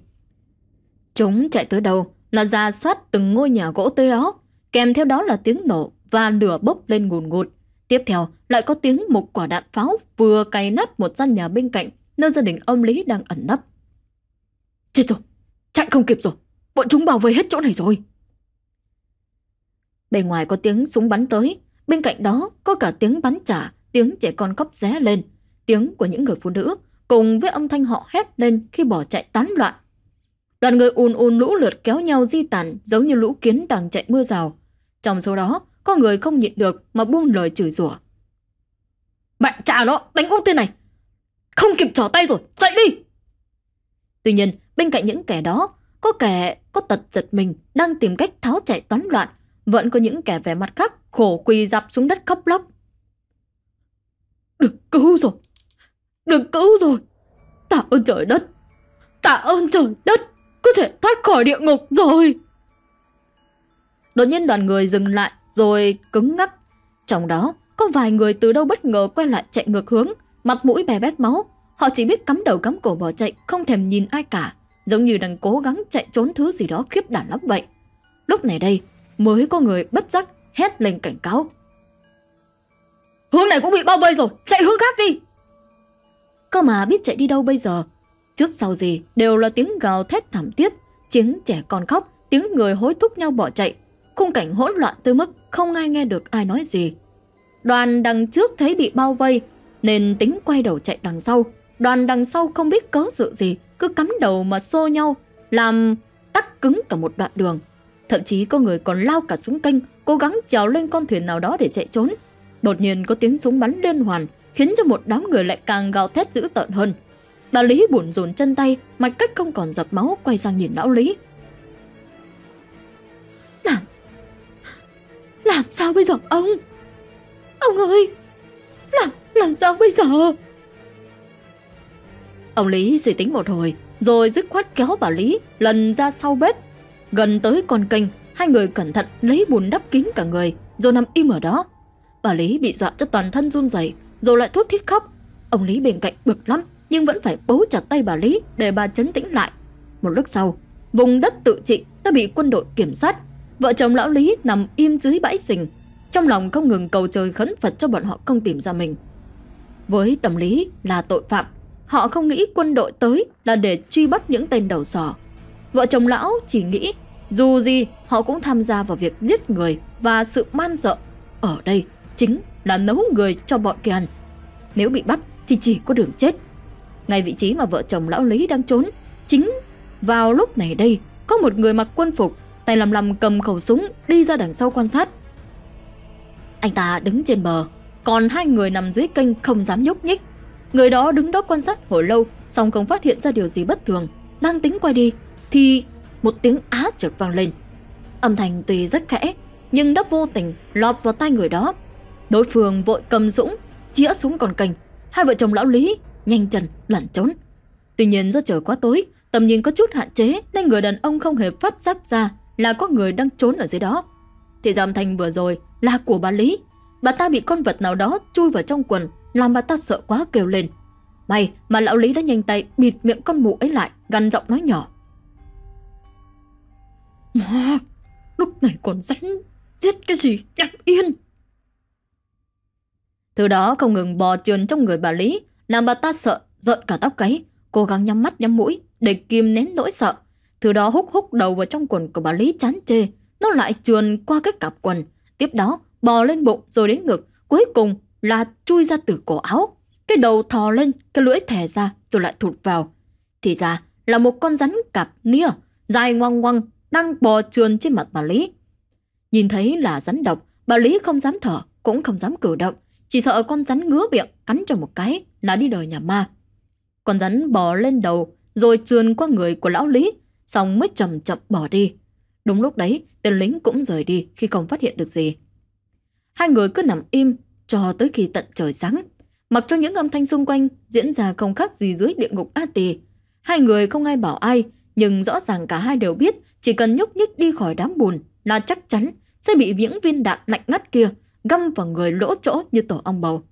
Chúng chạy tới đâu là ra soát từng ngôi nhà gỗ tới đó, kèm theo đó là tiếng nổ và lửa bốc lên ngùn ngụt. Tiếp theo lại có tiếng một quả đạn pháo vừa cày nát một căn nhà bên cạnh nơi gia đình ông Lý đang ẩn nấp. Chết rồi, chạy không kịp rồi, bọn chúng bảo vệ hết chỗ này rồi. Bên ngoài có tiếng súng bắn tới, Bên cạnh đó có cả tiếng bắn trả, tiếng trẻ con khóc ré lên, tiếng của những người phụ nữ cùng với âm thanh họ hét lên khi bỏ chạy tán loạn. Đoàn người ùn ùn lũ lượt kéo nhau di tản giống như lũ kiến đang chạy mưa rào. Trong số đó, có người không nhịn được mà buông lời chửi rủa. Bạn trả nó, đánh úp tên này. Không kịp trở tay rồi, chạy đi. Tuy nhiên, bên cạnh những kẻ đó, có kẻ có tật giật mình đang tìm cách tháo chạy tán loạn vẫn có những kẻ vẻ mặt khắc khổ quỳ dập xuống đất khóc lóc. Được cứu rồi! Được cứu rồi! Tạ ơn trời đất! Tạ ơn trời đất! Có thể thoát khỏi địa ngục rồi! Đột nhiên đoàn người dừng lại rồi cứng ngắc. Trong đó có vài người từ đâu bất ngờ quay lại chạy ngược hướng, mặt mũi bè bét máu. Họ chỉ biết cắm đầu cắm cổ bỏ chạy, không thèm nhìn ai cả, giống như đang cố gắng chạy trốn thứ gì đó khiếp đảm lắm vậy. Lúc này đây, mới có người bất giác hét lên cảnh cáo. Hướng này cũng bị bao vây rồi, chạy hướng khác đi! Cơ mà biết chạy đi đâu bây giờ? Trước sau gì đều là tiếng gào thét thảm thiết, tiếng trẻ con khóc, tiếng người hối thúc nhau bỏ chạy. Khung cảnh hỗn loạn tới mức không ai nghe được ai nói gì. Đoàn đằng trước thấy bị bao vây nên tính quay đầu chạy đằng sau. Đoàn đằng sau không biết cớ sự gì cứ cắm đầu mà xô nhau làm tắc cứng cả một đoạn đường. Thậm chí có người còn lao cả xuống kênh, cố gắng trèo lên con thuyền nào đó để chạy trốn. Đột nhiên có tiếng súng bắn liên hoàn, khiến cho một đám người lại càng gào thét dữ tợn hơn. Bà Lý buồn rồn chân tay, mặt cắt không còn giọt máu, quay sang nhìn lão Lý. Làm... Làm sao bây giờ ông? Ông ơi! Làm... Làm sao bây giờ? Ông Lý suy tính một hồi, rồi dứt khoát kéo bà Lý lần ra sau bếp Gần tới con kênh, hai người cẩn thận lấy bùn đắp kín cả người, rồi nằm im ở đó. Bà Lý bị dọa cho toàn thân run rẩy, rồi lại thút thít khóc. Ông Lý bên cạnh bực lắm, nhưng vẫn phải bấu chặt tay bà Lý để bà chấn tĩnh lại. Một lúc sau, vùng đất tự trị đã bị quân đội kiểm soát. Vợ chồng lão Lý nằm im dưới bãi sình, trong lòng không ngừng cầu trời khấn Phật cho bọn họ không tìm ra mình. Với tâm lý là tội phạm, họ không nghĩ quân đội tới là để truy bắt những tên đầu sỏ. Vợ chồng lão chỉ nghĩ dù gì họ cũng tham gia vào việc giết người và sự man dợ ở đây chính là nấu người cho bọn kia ăn. Nếu bị bắt thì chỉ có đường chết. Ngay vị trí mà vợ chồng lão Lý đang trốn, chính vào lúc này đây có một người mặc quân phục, tay lầm lầm cầm khẩu súng đi ra đằng sau quan sát. Anh ta đứng trên bờ, còn hai người nằm dưới kênh không dám nhúc nhích. Người đó đứng đó quan sát hồi lâu, xong không phát hiện ra điều gì bất thường, đang tính quay đi thì một tiếng á chợt vang lên. Âm thanh tuy rất khẽ, nhưng đã vô tình lọt vào tai người đó. Đối phương vội cầm dũng, chĩa súng còn cành. Hai vợ chồng lão Lý nhanh chân lẩn trốn. Tuy nhiên do trời quá tối, tầm nhìn có chút hạn chế nên người đàn ông không hề phát giác ra là có người đang trốn ở dưới đó. Thì giam thanh vừa rồi là của bà Lý. Bà ta bị con vật nào đó chui vào trong quần làm bà ta sợ quá kêu lên. May mà lão Lý đã nhanh tay bịt miệng con mụ ấy lại, gằn giọng nói nhỏ. Mà, lúc này còn rắn giết cái gì nhắm yên. Thứ đó không ngừng bò trườn trong người bà Lý, làm bà ta sợ, giận cả tóc gáy, cố gắng nhắm mắt nhắm mũi để kìm nén nỗi sợ. Thứ đó húc húc đầu vào trong quần của bà Lý chán chê, nó lại trườn qua cái cặp quần, tiếp đó bò lên bụng rồi đến ngực, cuối cùng là chui ra từ cổ áo. Cái đầu thò lên, cái lưỡi thẻ ra rồi lại thụt vào. Thì ra là một con rắn cặp nia, dài ngoang ngoang đang bò trườn trên mặt bà Lý. Nhìn thấy là rắn độc, bà Lý không dám thở, cũng không dám cử động, chỉ sợ con rắn ngứa miệng cắn cho một cái là đi đời nhà ma. Con rắn bò lên đầu rồi trườn qua người của lão Lý, xong mới chậm chậm bỏ đi. Đúng lúc đấy, tên lính cũng rời đi khi không phát hiện được gì. Hai người cứ nằm im cho tới khi tận trời sáng. Mặc cho những âm thanh xung quanh diễn ra không khác gì dưới địa ngục A tì Hai người không ai bảo ai, nhưng rõ ràng cả hai đều biết chỉ cần nhúc nhích đi khỏi đám bùn là chắc chắn sẽ bị những viên đạn lạnh ngắt kia găm vào người lỗ chỗ như tổ ong bầu.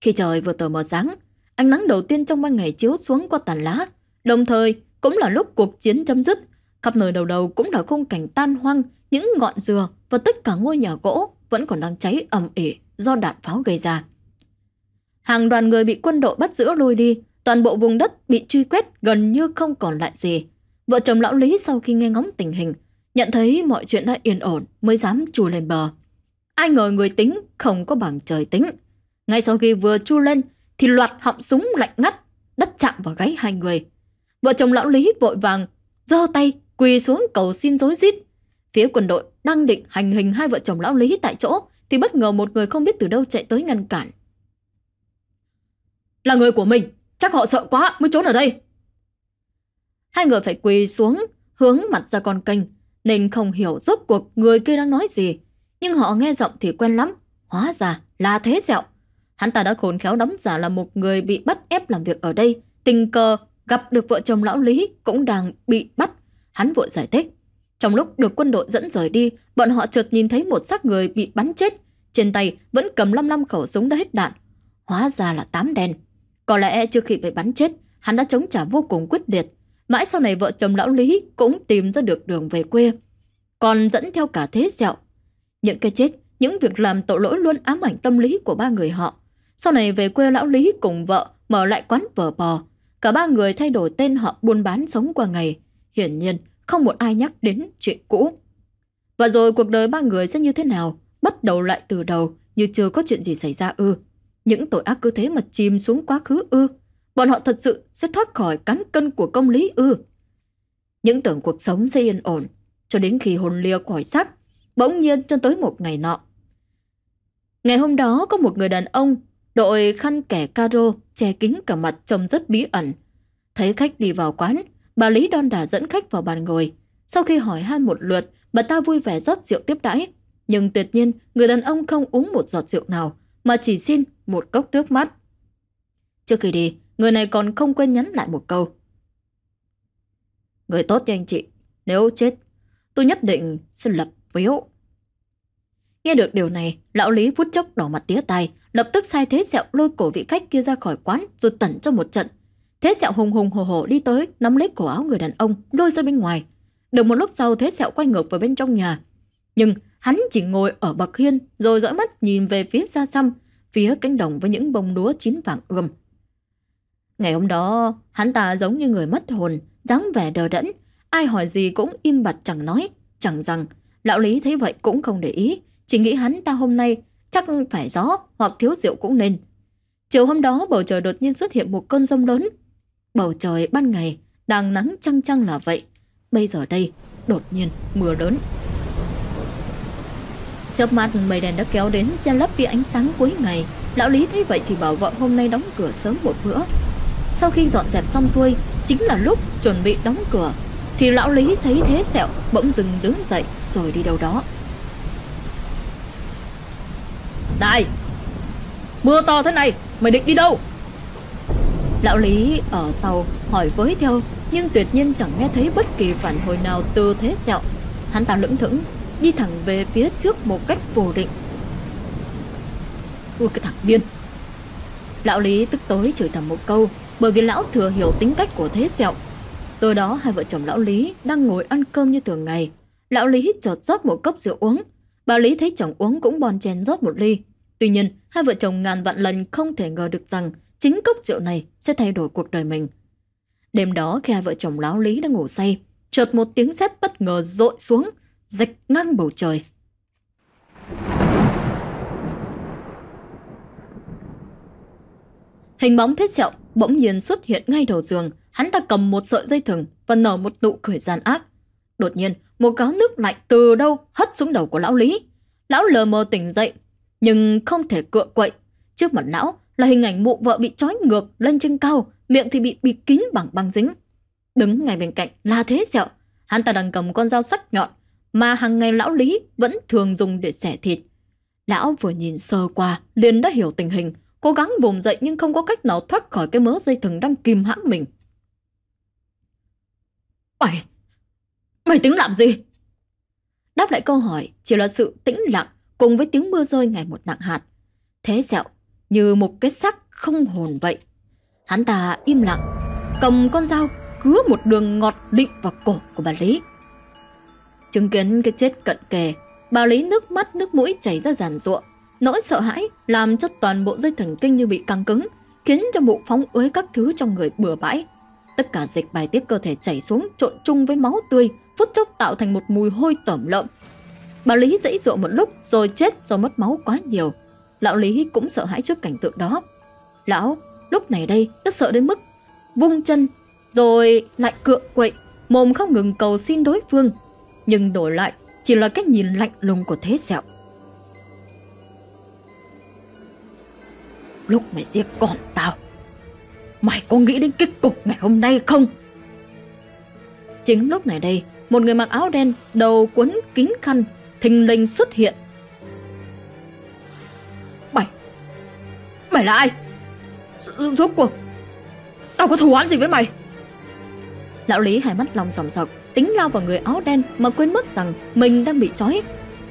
Khi trời vừa tờ mờ sáng, ánh nắng đầu tiên trong ban ngày chiếu xuống qua tàn lá, đồng thời cũng là lúc cuộc chiến chấm dứt. Khắp nơi đầu đầu cũng là khung cảnh tan hoang, những ngọn dừa và tất cả ngôi nhà gỗ vẫn còn đang cháy ầm ỉ do đạn pháo gây ra. Hàng đoàn người bị quân đội bắt giữ lôi đi, toàn bộ vùng đất bị truy quét gần như không còn lại gì. Vợ chồng lão Lý sau khi nghe ngóng tình hình, nhận thấy mọi chuyện đã yên ổn mới dám chu lên bờ. Ai ngờ người tính không có bằng trời tính. Ngay sau khi vừa chu lên thì loạt họng súng lạnh ngắt, đất chạm vào gáy hai người. Vợ chồng lão Lý vội vàng giơ tay quỳ xuống cầu xin rối rít. Phía quân đội đang định hành hình hai vợ chồng lão Lý tại chỗ thì bất ngờ một người không biết từ đâu chạy tới ngăn cản. Là người của mình, Chắc họ sợ quá mới trốn ở đây. Hai người phải quỳ xuống, hướng mặt ra con kênh, nên không hiểu rốt cuộc người kia đang nói gì. Nhưng họ nghe giọng thì quen lắm, hóa ra là thế dẹo. Hắn ta đã khôn khéo đóng giả là một người bị bắt ép làm việc ở đây, tình cờ gặp được vợ chồng lão Lý cũng đang bị bắt. Hắn vội giải thích. Trong lúc được quân đội dẫn rời đi, bọn họ chợt nhìn thấy một xác người bị bắn chết. Trên tay vẫn cầm lăm lăm khẩu súng đã hết đạn. Hóa ra là tám đen. Có lẽ chưa kịp bị bắn chết, hắn đã chống trả vô cùng quyết liệt. Mãi sau này vợ chồng lão Lý cũng tìm ra được đường về quê. Còn dẫn theo cả thế dạo. Những cái chết, những việc làm tội lỗi luôn ám ảnh tâm lý của ba người họ. Sau này về quê lão Lý cùng vợ mở lại quán vở bò. Cả ba người thay đổi tên họ buôn bán sống qua ngày. Hiển nhiên, không một ai nhắc đến chuyện cũ. Và rồi cuộc đời ba người sẽ như thế nào? Bắt đầu lại từ đầu như chưa có chuyện gì xảy ra ư. Ừ. Những tội ác cứ thế mà chìm xuống quá khứ ư? Bọn họ thật sự sẽ thoát khỏi cán cân của công lý ư? Những tưởng cuộc sống sẽ yên ổn, cho đến khi hồn lìa khỏi xác, bỗng nhiên cho tới một ngày nọ. Ngày hôm đó có một người đàn ông đội khăn kẻ caro che kính cả mặt trông rất bí ẩn. Thấy khách đi vào quán, bà Lý đon đả dẫn khách vào bàn ngồi. Sau khi hỏi han một lượt, bà ta vui vẻ rót rượu tiếp đãi. Nhưng tuyệt nhiên, người đàn ông không uống một giọt rượu nào, mà chỉ xin một cốc nước mắt. Trước khi đi, người này còn không quên nhắn lại một câu. Người tốt cho anh chị, nếu chết, tôi nhất định sẽ lập phiếu. Nghe được điều này, lão Lý phút chốc đỏ mặt tía tai, lập tức sai thế sẹo lôi cổ vị khách kia ra khỏi quán rồi tẩn cho một trận. Thế sẹo hùng hùng hồ hồ đi tới, nắm lấy cổ áo người đàn ông, lôi ra bên ngoài. Được một lúc sau thế sẹo quay ngược vào bên trong nhà. Nhưng Hắn chỉ ngồi ở bậc hiên rồi dõi mắt nhìn về phía xa xăm, phía cánh đồng với những bông lúa chín vàng ươm. Ngày hôm đó, hắn ta giống như người mất hồn, dáng vẻ đờ đẫn, ai hỏi gì cũng im bặt chẳng nói, chẳng rằng. Lão Lý thấy vậy cũng không để ý, chỉ nghĩ hắn ta hôm nay chắc phải gió hoặc thiếu rượu cũng nên. Chiều hôm đó bầu trời đột nhiên xuất hiện một cơn rông lớn. Bầu trời ban ngày, đang nắng trăng trăng là vậy. Bây giờ đây, đột nhiên mưa lớn. Chớp mắt mây đèn đã kéo đến che lấp đi ánh sáng cuối ngày Lão Lý thấy vậy thì bảo vợ hôm nay đóng cửa sớm một bữa Sau khi dọn dẹp xong xuôi Chính là lúc chuẩn bị đóng cửa Thì lão Lý thấy thế sẹo Bỗng dừng đứng dậy rồi đi đâu đó Này Mưa to thế này Mày định đi đâu Lão Lý ở sau hỏi với theo Nhưng tuyệt nhiên chẳng nghe thấy bất kỳ phản hồi nào từ thế sẹo Hắn ta lưỡng thững đi thẳng về phía trước một cách vô định. Ui cái thằng điên! Lão Lý tức tối chửi thầm một câu bởi vì lão thừa hiểu tính cách của thế sẹo. Tối đó hai vợ chồng lão Lý đang ngồi ăn cơm như thường ngày. Lão Lý hít chợt rót một cốc rượu uống. Bà Lý thấy chồng uống cũng bòn chén rót một ly. Tuy nhiên, hai vợ chồng ngàn vạn lần không thể ngờ được rằng chính cốc rượu này sẽ thay đổi cuộc đời mình. Đêm đó khi hai vợ chồng lão Lý đang ngủ say, chợt một tiếng sét bất ngờ rội xuống, rạch ngang bầu trời. Hình bóng thiết sẹo bỗng nhiên xuất hiện ngay đầu giường, hắn ta cầm một sợi dây thừng và nở một nụ cười gian ác. Đột nhiên, một cáo nước lạnh từ đâu hất xuống đầu của lão Lý. Lão lờ mờ tỉnh dậy, nhưng không thể cựa quậy. Trước mặt lão là hình ảnh mụ vợ bị trói ngược lên trên cao, miệng thì bị bịt kín bằng băng dính. Đứng ngay bên cạnh là thế sẹo, hắn ta đang cầm con dao sắc nhọn mà hàng ngày lão Lý vẫn thường dùng để xẻ thịt. Lão vừa nhìn sơ qua, liền đã hiểu tình hình, cố gắng vùng dậy nhưng không có cách nào thoát khỏi cái mớ dây thừng đang kìm hãm mình. Mày! Mày tính làm gì? Đáp lại câu hỏi chỉ là sự tĩnh lặng cùng với tiếng mưa rơi ngày một nặng hạt. Thế dạo như một cái sắc không hồn vậy. Hắn ta im lặng, cầm con dao cứa một đường ngọt định vào cổ của bà Lý. Chứng kiến cái chết cận kề, bà lý nước mắt nước mũi chảy ra giàn ruộng. Nỗi sợ hãi làm cho toàn bộ dây thần kinh như bị căng cứng, khiến cho bụng phóng uế các thứ trong người bừa bãi. Tất cả dịch bài tiết cơ thể chảy xuống trộn chung với máu tươi, phút chốc tạo thành một mùi hôi tẩm lợm. Bà Lý dãy dụa một lúc rồi chết do mất máu quá nhiều. Lão Lý cũng sợ hãi trước cảnh tượng đó. Lão lúc này đây tất sợ đến mức vung chân rồi lại cựa quậy, mồm không ngừng cầu xin đối phương nhưng đổi lại chỉ là cách nhìn lạnh lùng của thế sẹo. Lúc mày giết con tao, mày có nghĩ đến kết cục ngày hôm nay không? Chính lúc này đây, một người mặc áo đen, đầu quấn kín khăn, thình lình xuất hiện. Mày, mày là ai? Rốt cuộc, tao có thù oán gì với mày? Lão Lý hai mắt long sòng sọc, tính lao vào người áo đen mà quên mất rằng mình đang bị trói.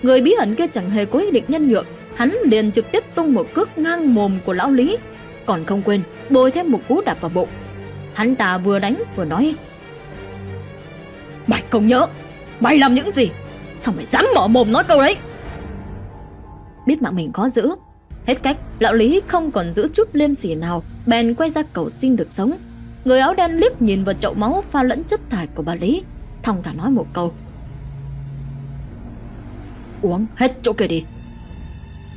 Người bí ẩn kia chẳng hề có ý định nhân nhượng, hắn liền trực tiếp tung một cước ngang mồm của lão Lý, còn không quên bồi thêm một cú đạp vào bụng. Hắn ta vừa đánh vừa nói: "Mày không nhớ, mày làm những gì? Sao mày dám mở mồm nói câu đấy?" Biết mạng mình khó giữ, hết cách, lão Lý không còn giữ chút liêm sỉ nào, bèn quay ra cầu xin được sống. Người áo đen liếc nhìn vào chậu máu pha lẫn chất thải của bà Lý Thong thả nói một câu Uống hết chỗ kia đi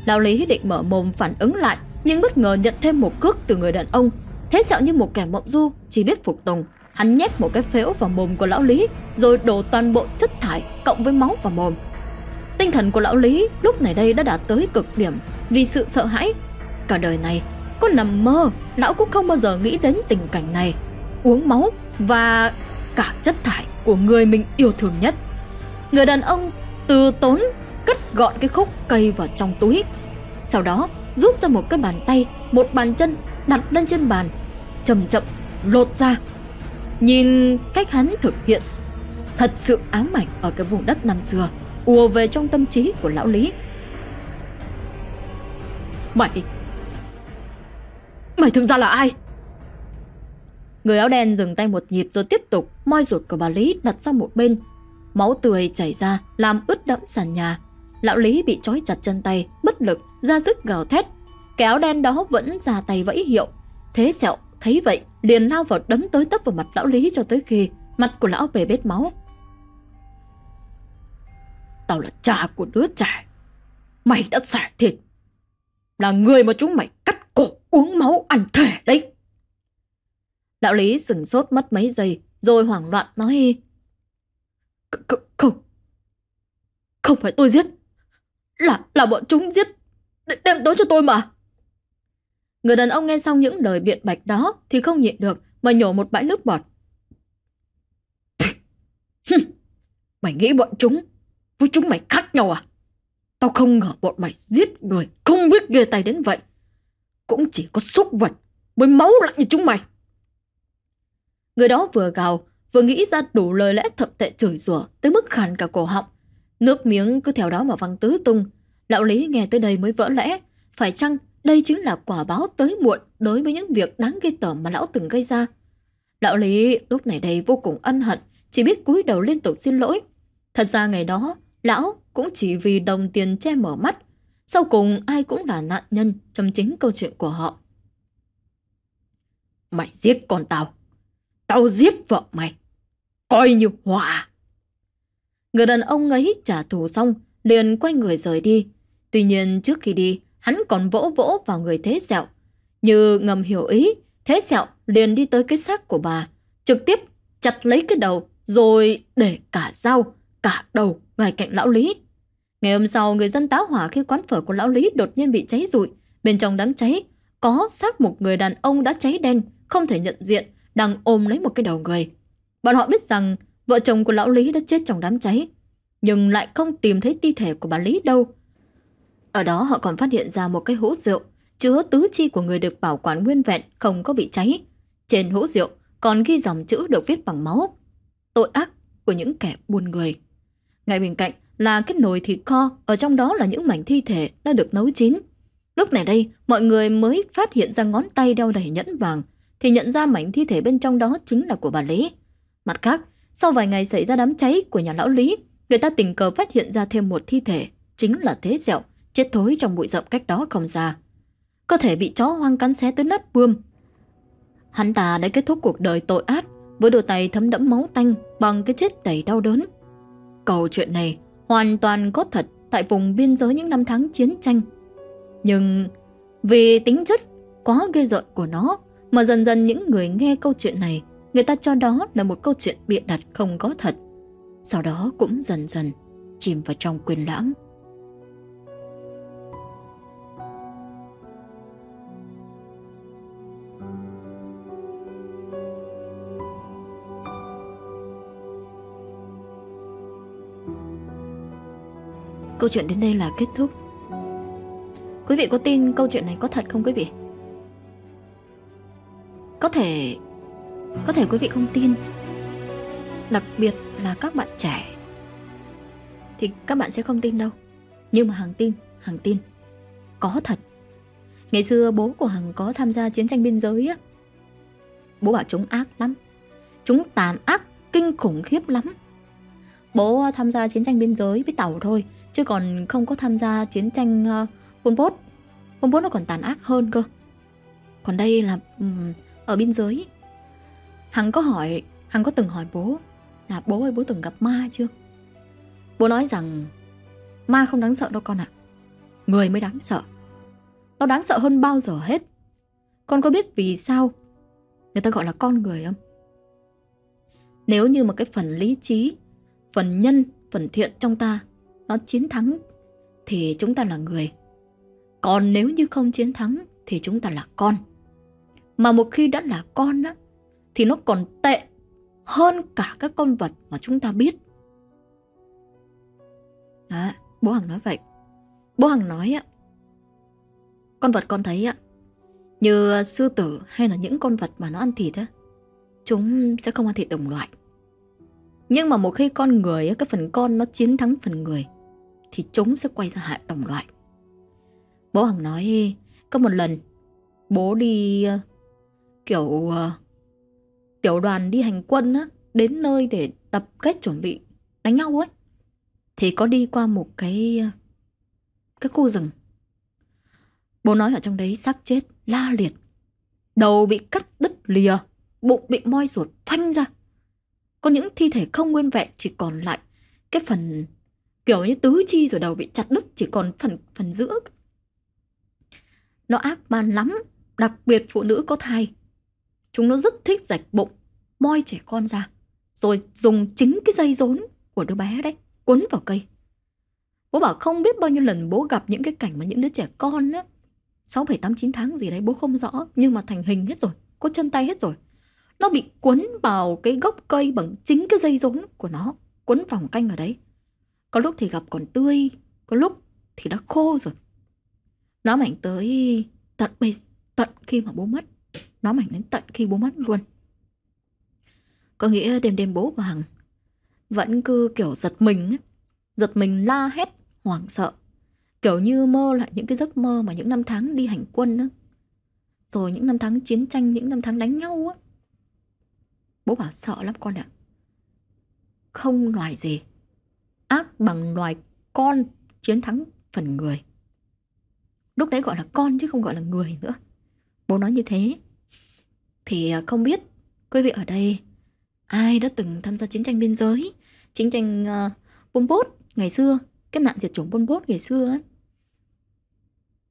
Lão Lý định mở mồm phản ứng lại Nhưng bất ngờ nhận thêm một cước từ người đàn ông Thế sợ như một kẻ mộng du Chỉ biết phục tùng Hắn nhét một cái phễu vào mồm của lão Lý Rồi đổ toàn bộ chất thải cộng với máu vào mồm Tinh thần của lão Lý lúc này đây đã đạt tới cực điểm Vì sự sợ hãi Cả đời này có nằm mơ Lão cũng không bao giờ nghĩ đến tình cảnh này Uống máu và cả chất thải của người mình yêu thương nhất Người đàn ông từ tốn cất gọn cái khúc cây vào trong túi Sau đó rút ra một cái bàn tay Một bàn chân đặt lên trên bàn Chậm chậm lột ra Nhìn cách hắn thực hiện Thật sự ám ảnh ở cái vùng đất năm xưa ùa về trong tâm trí của lão Lý Bảy Mày thực ra là ai Người áo đen dừng tay một nhịp rồi tiếp tục moi ruột của bà Lý đặt sang một bên. Máu tươi chảy ra làm ướt đẫm sàn nhà. Lão Lý bị trói chặt chân tay, bất lực, ra sức gào thét. Cái áo đen đó vẫn ra tay vẫy hiệu. Thế sẹo thấy vậy liền lao vào đấm tới tấp vào mặt lão Lý cho tới khi mặt của lão về bết máu. Tao là cha của đứa trẻ. Mày đã xả thịt. Là người mà chúng mày cắt uống máu ăn thể đấy. Lão lý sừng sốt mất mấy giây, rồi hoảng loạn nói. Không, không phải tôi giết, là là bọn chúng giết, đem tới cho tôi mà. Người đàn ông nghe xong những lời biện bạch đó thì không nhịn được mà nhổ một bãi nước bọt. mày nghĩ bọn chúng với chúng mày khác nhau à? Tao không ngờ bọn mày giết người không biết ghê tay đến vậy cũng chỉ có súc vật mới máu lạnh như chúng mày. Người đó vừa gào, vừa nghĩ ra đủ lời lẽ thậm tệ chửi rủa tới mức khàn cả cổ họng. Nước miếng cứ theo đó mà văng tứ tung. Lão Lý nghe tới đây mới vỡ lẽ. Phải chăng đây chính là quả báo tới muộn đối với những việc đáng ghê tởm mà lão từng gây ra? Lão Lý lúc này đây vô cùng ân hận, chỉ biết cúi đầu liên tục xin lỗi. Thật ra ngày đó, lão cũng chỉ vì đồng tiền che mở mắt sau cùng ai cũng là nạn nhân trong chính câu chuyện của họ. Mày giết con tao, tao giết vợ mày, coi như hòa. Người đàn ông ấy trả thù xong, liền quay người rời đi. Tuy nhiên trước khi đi, hắn còn vỗ vỗ vào người thế dẹo. Như ngầm hiểu ý, thế dẹo liền đi tới cái xác của bà, trực tiếp chặt lấy cái đầu rồi để cả dao, cả đầu ngay cạnh lão Lý. Ngày hôm sau, người dân táo hỏa khi quán phở của lão Lý đột nhiên bị cháy rụi. Bên trong đám cháy, có xác một người đàn ông đã cháy đen, không thể nhận diện, đang ôm lấy một cái đầu người. Bọn họ biết rằng vợ chồng của lão Lý đã chết trong đám cháy, nhưng lại không tìm thấy thi thể của bà Lý đâu. Ở đó họ còn phát hiện ra một cái hũ rượu chứa tứ chi của người được bảo quản nguyên vẹn không có bị cháy. Trên hũ rượu còn ghi dòng chữ được viết bằng máu. Tội ác của những kẻ buôn người. Ngay bên cạnh là cái nồi thịt kho, ở trong đó là những mảnh thi thể đã được nấu chín. Lúc này đây, mọi người mới phát hiện ra ngón tay đeo đầy nhẫn vàng, thì nhận ra mảnh thi thể bên trong đó chính là của bà Lý. Mặt khác, sau vài ngày xảy ra đám cháy của nhà lão Lý, người ta tình cờ phát hiện ra thêm một thi thể, chính là Thế Dẹo, chết thối trong bụi rậm cách đó không xa. Có thể bị chó hoang cắn xé tới nát buông. Hắn ta đã kết thúc cuộc đời tội ác với đôi tay thấm đẫm máu tanh bằng cái chết đầy đau đớn. Câu chuyện này hoàn toàn có thật tại vùng biên giới những năm tháng chiến tranh. Nhưng vì tính chất quá ghê rợn của nó mà dần dần những người nghe câu chuyện này người ta cho đó là một câu chuyện bịa đặt không có thật. Sau đó cũng dần dần chìm vào trong quyền lãng. Câu chuyện đến đây là kết thúc Quý vị có tin câu chuyện này có thật không quý vị? Có thể Có thể quý vị không tin Đặc biệt là các bạn trẻ Thì các bạn sẽ không tin đâu Nhưng mà hằng tin hằng tin Có thật Ngày xưa bố của Hằng có tham gia chiến tranh biên giới á Bố bảo chúng ác lắm Chúng tàn ác kinh khủng khiếp lắm bố ờ, tham gia chiến tranh biên giới với Tàu thôi, chứ còn không có tham gia chiến tranh uh, Pol Pot. Pol Pot nó còn tàn ác hơn cơ. Còn đây là um, ở biên giới. Hằng có hỏi, Hằng có từng hỏi bố là bố ơi bố từng gặp ma chưa? Bố nói rằng ma không đáng sợ đâu con ạ. Người mới đáng sợ. Tao đáng sợ hơn bao giờ hết. Con có biết vì sao người ta gọi là con người không? Nếu như mà cái phần lý trí phần nhân, phần thiện trong ta nó chiến thắng thì chúng ta là người. Còn nếu như không chiến thắng thì chúng ta là con. Mà một khi đã là con á thì nó còn tệ hơn cả các con vật mà chúng ta biết. Đó, bố Hằng nói vậy. Bố Hằng nói á con vật con thấy á như sư tử hay là những con vật mà nó ăn thịt á chúng sẽ không ăn thịt đồng loại nhưng mà một khi con người, cái phần con nó chiến thắng phần người, thì chúng sẽ quay ra hại đồng loại. Bố Hằng nói, có một lần bố đi ờ, kiểu ờ, tiểu đoàn đi hành quân á, đến nơi để tập kết chuẩn bị đánh nhau ấy. Thì có đi qua một cái ờ, cái khu rừng. Bố nói ở trong đấy xác chết la liệt, đầu bị cắt đứt lìa, bụng bị moi ruột phanh ra. Có những thi thể không nguyên vẹn chỉ còn lại cái phần kiểu như tứ chi rồi đầu bị chặt đứt chỉ còn phần phần giữa. Nó ác man lắm, đặc biệt phụ nữ có thai. Chúng nó rất thích rạch bụng, moi trẻ con ra, rồi dùng chính cái dây rốn của đứa bé đấy quấn vào cây. Bố bảo không biết bao nhiêu lần bố gặp những cái cảnh mà những đứa trẻ con á, sáu bảy tám chín tháng gì đấy bố không rõ, nhưng mà thành hình hết rồi, có chân tay hết rồi. Nó bị cuốn vào cái gốc cây bằng chính cái dây rốn của nó, cuốn vòng canh ở đấy. Có lúc thì gặp còn tươi, có lúc thì đã khô rồi. Nó mảnh tới tận bây tận khi mà bố mất. Nó mảnh đến tận khi bố mất luôn. Có nghĩa đêm đêm bố của Hằng vẫn cứ kiểu giật mình Giật mình la hét hoảng sợ Kiểu như mơ lại những cái giấc mơ mà những năm tháng đi hành quân á Rồi những năm tháng chiến tranh, những năm tháng đánh nhau á Bố bảo sợ lắm con ạ. Không loài gì. Ác bằng loài con chiến thắng phần người. Lúc đấy gọi là con chứ không gọi là người nữa. Bố nói như thế. Thì à, không biết quý vị ở đây ai đã từng tham gia chiến tranh biên giới, chiến tranh uh, à, bốt ngày xưa, cái nạn diệt chủng Pol Pot ngày xưa ấy.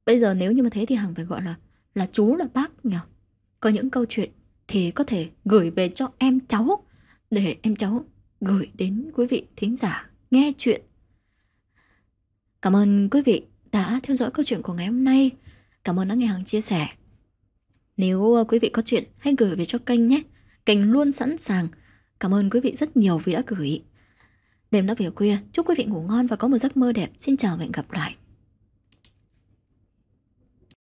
Bây giờ nếu như mà thế thì Hằng phải gọi là là chú là bác nhỉ? Có những câu chuyện thì có thể gửi về cho em cháu để em cháu gửi đến quý vị thính giả nghe chuyện. Cảm ơn quý vị đã theo dõi câu chuyện của ngày hôm nay. Cảm ơn đã nghe hàng chia sẻ. Nếu ờ, quý vị có chuyện hãy gửi về cho kênh nhé. Kênh luôn sẵn sàng. Cảm ơn quý vị rất nhiều vì đã gửi. Đêm đã về khuya, chúc quý vị ngủ ngon và có một giấc mơ đẹp. Xin chào và hẹn gặp lại.